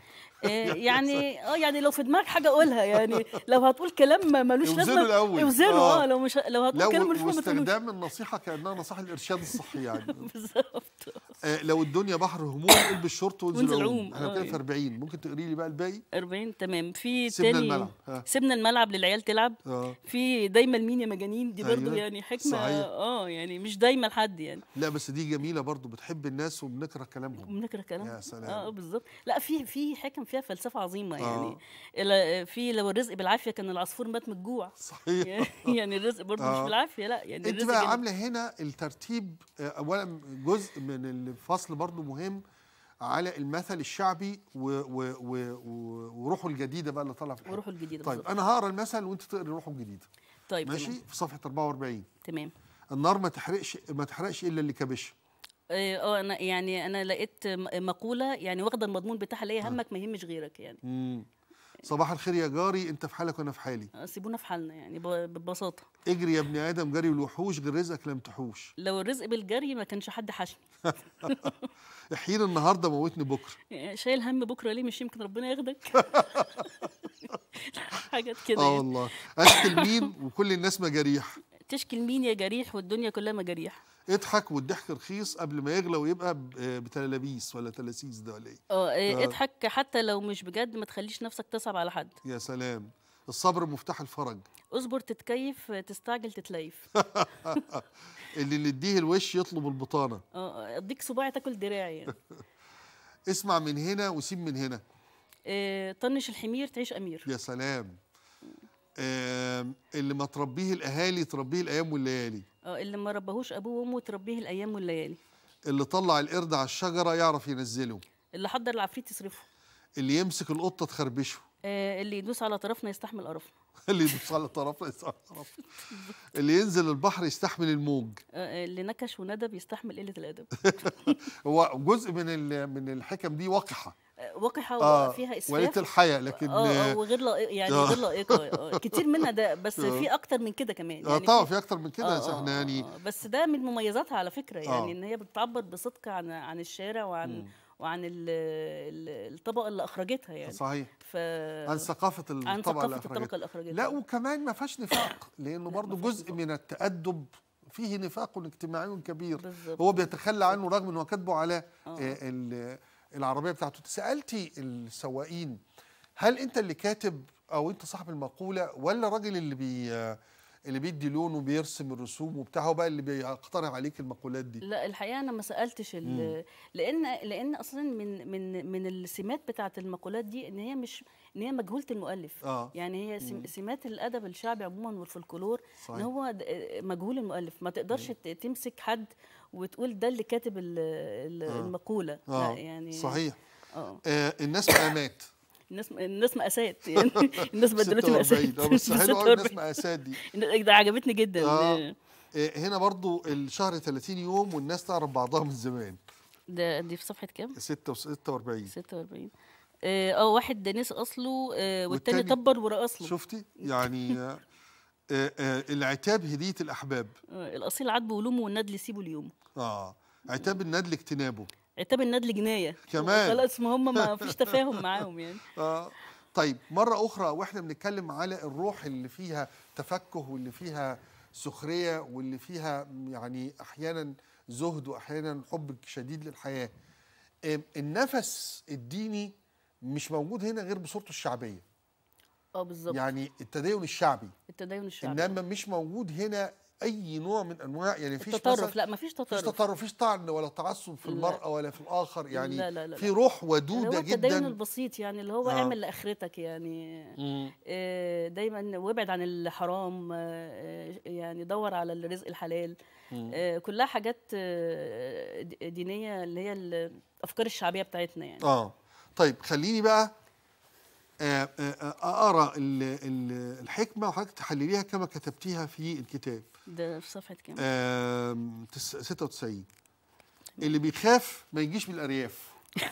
إيه، يعني اه يعني لو في دماغك حاجه قولها يعني لو هتقول كلام ملوش لازمه الاول اوزنه آه. اه لو مش لو هتقول لو كلام ملوش لازمه واستخدام النصيحه كانها نصائح الارشاد الصحي يعني بالظبط آه لو الدنيا بحر هموم البس شورت وانزل العوم احنا كده آه. في 40 ممكن تقري لي بقى الباقي 40 تمام في سيبنا الملعب آه. سيبنا الملعب للعيال تلعب آه. في دايما مين يا مجانين دي برضو أيوة. يعني حكمه اه يعني مش دايما حد يعني لا بس دي جميله برضو بتحب الناس وبنكره كلامهم بنكره كلامهم يا سلام اه بالظبط لا في في حكم فيها فلسفه عظيمه يعني آه. في لو الرزق بالعافيه كان العصفور مات من الجوع صحيح يعني الرزق برضه آه. مش بالعافيه لا يعني انت بقى عامله هنا الترتيب آه، اولا جزء من الفصل برضه مهم على المثل الشعبي و و و وروحه الجديده بقى اللي طالعه في الحياه وروحه الجديده طيب بالزبط. انا هقرا المثل وانت تقري روحه الجديده طيب ماشي تمام. في صفحه 44 تمام النار ما تحرقش ما تحرقش الا اللي كبشها اه انا يعني انا لقيت مقوله يعني واخده المضمون بتاعها اللي هي آه. همك ما يهمش غيرك يعني مم. صباح الخير يا جاري انت في حالك وانا في حالي آه، سيبونا في حالنا يعني ببساطه اجري يا ابن ادم جري الوحوش غير رزقك لم تحوش لو الرزق بالجري ما كانش حد حشني احييني النهارده موتني بكره آه، شايل هم بكره ليه مش يمكن ربنا ياخدك حاجات كده اه يعني. والله اشكي لمين وكل الناس مجاريح تشكي لمين يا جريح والدنيا كلها مجاريح اضحك والضحك رخيص قبل ما يغلى ويبقى بتلالبيس ولا تلاسيس ده ولا ايه اه إيه، اضحك حتى لو مش بجد ما تخليش نفسك تصعب على حد يا سلام الصبر مفتاح الفرج اصبر تتكيف تستعجل تتليف اللي اللي الوش يطلب البطانه اه اديك آه، صباعي تاكل دراعي يعني. اسمع من هنا وسيب من هنا آه، طنش الحمير تعيش امير يا سلام اللي ما تربيه الاهالي تربيه الايام والليالي آه، اللي ما ربهوش ابوه وامه تربيه الايام والليالي اللي طلع القرد على الشجره يعرف ينزله اللي حضر العفريت يصرفه اللي يمسك القطه تخربشه آه اللي يدوس على طرفنا يستحمل قرفنا اللي يدوس على طرفنا يستحمل قرفنا اللي ينزل البحر يستحمل الموج آه،, آه اللي نكش وندب يستحمل قله الادب هو جزء من من الحكم دي وقحه وقحه آه وفيها اسفاف وليت الحياه لكن اه, آه، وغير لائقه يعني آه غير لائقه آه، آه، كتير منها ده بس آه في اكتر من كده كمان يعني طبعا في اكتر من كده آه احنا يعني بس ده من مميزاتها على فكره يعني ان هي بتعبر بصدق عن عن الشارع وعن وعن الطبقه اللي اخرجتها يعني صحيح ف... عن ثقافه الطبقه عن ثقافه الطبقه اللي, اللي اخرجتها لا وكمان ما فيهاش نفاق لانه برضه جزء نفاق. من التادب فيه نفاق اجتماعي كبير بالزبط. هو بيتخلى عنه رغم انه كاتبه على آه. العربيه بتاعته سالتي السواقين هل انت اللي كاتب او انت صاحب المقوله ولا الراجل اللي بي اللي بيدي لون وبيرسم الرسوم وبتاعه بقى اللي بيقترح عليك المقولات دي لا الحقيقه انا ما سالتش لان لان اصلا من من من السمات بتاعه المقولات دي ان هي مش ان هي مجهوله المؤلف آه. يعني هي مم. سمات الادب الشعبي عموما والفولكلور ان هو مجهول المؤلف ما تقدرش مم. تمسك حد وتقول ده اللي كاتب آه. المقوله آه. يعني صحيح آه. آه الناس مقامات الناس الناس مقاسات يعني الناس دلوقتي مقاسات بس حلو قوي الناس مقاسات دي ده عجبتني جدا آه. آه، هنا برضو الشهر 30 يوم والناس تعرف بعضها من زمان ده دي في صفحه كام 46 46 آه،, اه واحد ده ناس اصله آه والتاني, والتاني تبر ورا اصله شفتي يعني آه، آه، العتاب هديه الاحباب آه، الاصيل عاتبه ولومه والندل سيبه ليومه اه عتاب الندل اجتنابه عتاب الندل جنايه كمان خلاص ما هم ما فيش تفاهم معاهم يعني اه طيب مره اخرى واحنا بنتكلم على الروح اللي فيها تفكه واللي فيها سخريه واللي فيها يعني احيانا زهد واحيانا حب شديد للحياه النفس الديني مش موجود هنا غير بصورته الشعبيه اه بالظبط يعني التدين الشعبي التدين الشعبي انما مش موجود هنا اي نوع من انواع يعني فيش تطرف لا مفيش تطرف مفيش تطرف مفيش طعن ولا تعصب في المراه ولا في الاخر يعني لا لا لا في روح يعني ودوده هو جدا التدين البسيط يعني اللي هو آه. اعمل لاخرتك يعني آه دايما وابعد عن الحرام آه, آه، يعني دور على الرزق الحلال آه كلها حاجات آه دينيه اللي هي الافكار الشعبيه بتاعتنا يعني اه طيب خليني بقى آه، آه، آه، اقرا الحكمه وحضرتك تحلليها كما كتبتيها في الكتاب ده في صفحه كام 96 اللي بيخاف ما يجيش من الارياف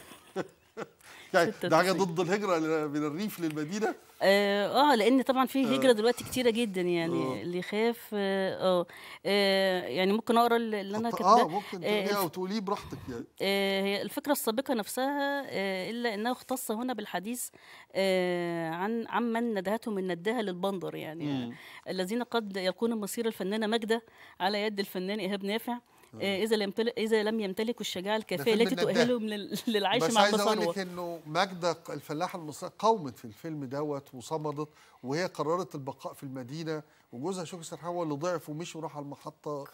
يعني ده حاجه ضد الهجره من الريف للمدينه آه،, اه لان طبعا في هجره آه. دلوقتي كتيره جدا يعني آه. اللي خاف اه يعني ممكن اقرا اللي انا كتبته اه ممكن تقريه وتقوليه براحتك يعني آه هي الفكره السابقه نفسها آه الا انه اختص هنا بالحديث آه عن عمن ندهتهم النداهه للبندر يعني الذين قد يكون مصير الفنانه مجده على يد الفنان ايهاب نافع آه، اذا لم اذا لم يمتلكوا الشجاعه الكافيه التي تؤهلهم للعيش مع الثروه بس عايز اقول لك انه ماجده الفلاحه المصريه قومت في الفيلم دوت وصمدت وهي قررت البقاء في المدينه وجوزها شوفي سرحان هو اللي ضعف ومشي وراح على المحطه و...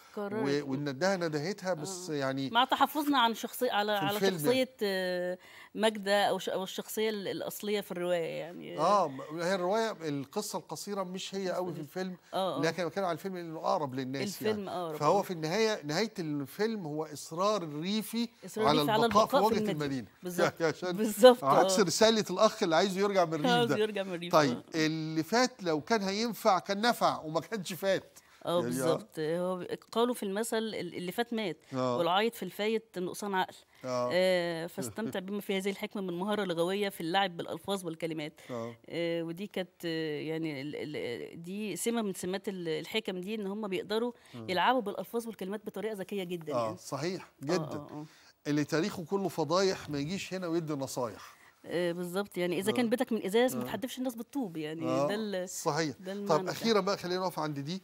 وان اداها ندهتها آه. بس آه. يعني مع تحفظنا عن شخصيه على على شخصيه آه، ماجده او, الشخصيه الاصليه في الروايه يعني اه هي الروايه القصه القصيره مش هي قوي في الفيلم آه, آه. لكن بتكلم على الفيلم لانه اقرب للناس يعني. الفيلم يعني. أقرب. فهو في النهايه نهايه الفيلم هو اصرار الريفي إصرار على, البقاء على البقاء في واجهه المدينه, المدينة. بالظبط بالظبط عكس رساله الاخ اللي عايزه يرجع من الريف ده عايزه يرجع من الريف طيب اللي اللي فات لو كان هينفع كان نفع وما كانش فات اه يعني بالظبط هو قالوا في المثل اللي فات مات والعايط اه. والعايد في الفايت نقصان عقل آه, آه، فاستمتع بما في هذه الحكمه من مهاره لغويه في اللعب بالالفاظ والكلمات آه, آه، ودي كانت يعني دي سمه من سمات الحكم دي ان هم بيقدروا يلعبوا بالالفاظ والكلمات بطريقه ذكيه جدا يعني. آه صحيح جدا آه آه آه. اللي تاريخه كله فضايح ما يجيش هنا ويدي نصايح آه، بالظبط يعني اذا كان آه. بيتك من ازاز ما آه. تحدفش الناس بالطوب يعني ده صحيح طب اخيرا بقى خلينا نقف عند دي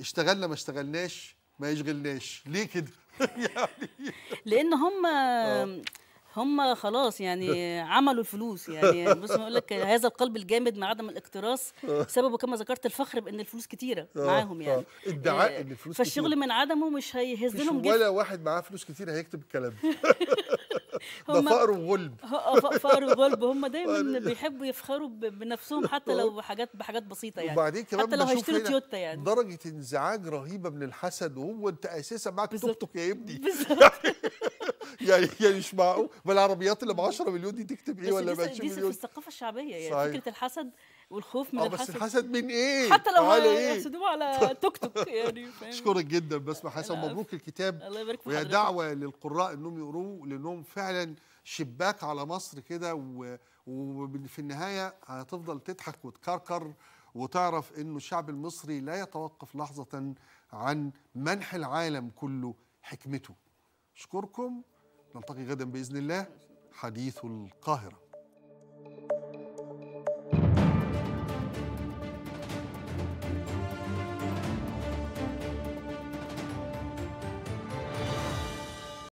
اشتغلنا ما اشتغلناش ما يشغلناش ليه كده يعني لان هم هم خلاص يعني عملوا الفلوس يعني, يعني بص ما اقول لك هذا القلب الجامد مع عدم الاقتراص سببه كما ذكرت الفخر بان الفلوس كتيره معاهم يعني ادعاء ان الفلوس فالشغل كتير. من عدمه مش هيهز لهم ولا واحد معاه فلوس كتير هيكتب الكلام ده فقر وغلب آه، فقر وغلب هم دايما بيحبوا يفخروا بنفسهم حتى آه. لو بحاجات بحاجات بسيطه يعني وبعدين كمان حتى لو هيشتروا تويوتا يعني درجه انزعاج رهيبه من الحسد وهو انت اساسا معاك توك توك يا ابني يعني, يعني يعني مش معقول بالعربيات اللي ب 10 مليون دي تكتب ايه ولا ب 20 مليون دي في الثقافه الشعبيه يعني صحيح. فكره الحسد والخوف من آه، الحسد بس الحسد من ايه حتى لو هيحسدوه على إيه؟ توك توك يعني اشكرك جدا بس حسن مبروك الكتاب الله يبارك دعوه للقراء انهم يقروه لانهم فعلا شباك على مصر كده وفي النهايه هتفضل تضحك وتكركر وتعرف انه الشعب المصري لا يتوقف لحظه عن منح العالم كله حكمته اشكركم نلتقي غدا باذن الله حديث القاهره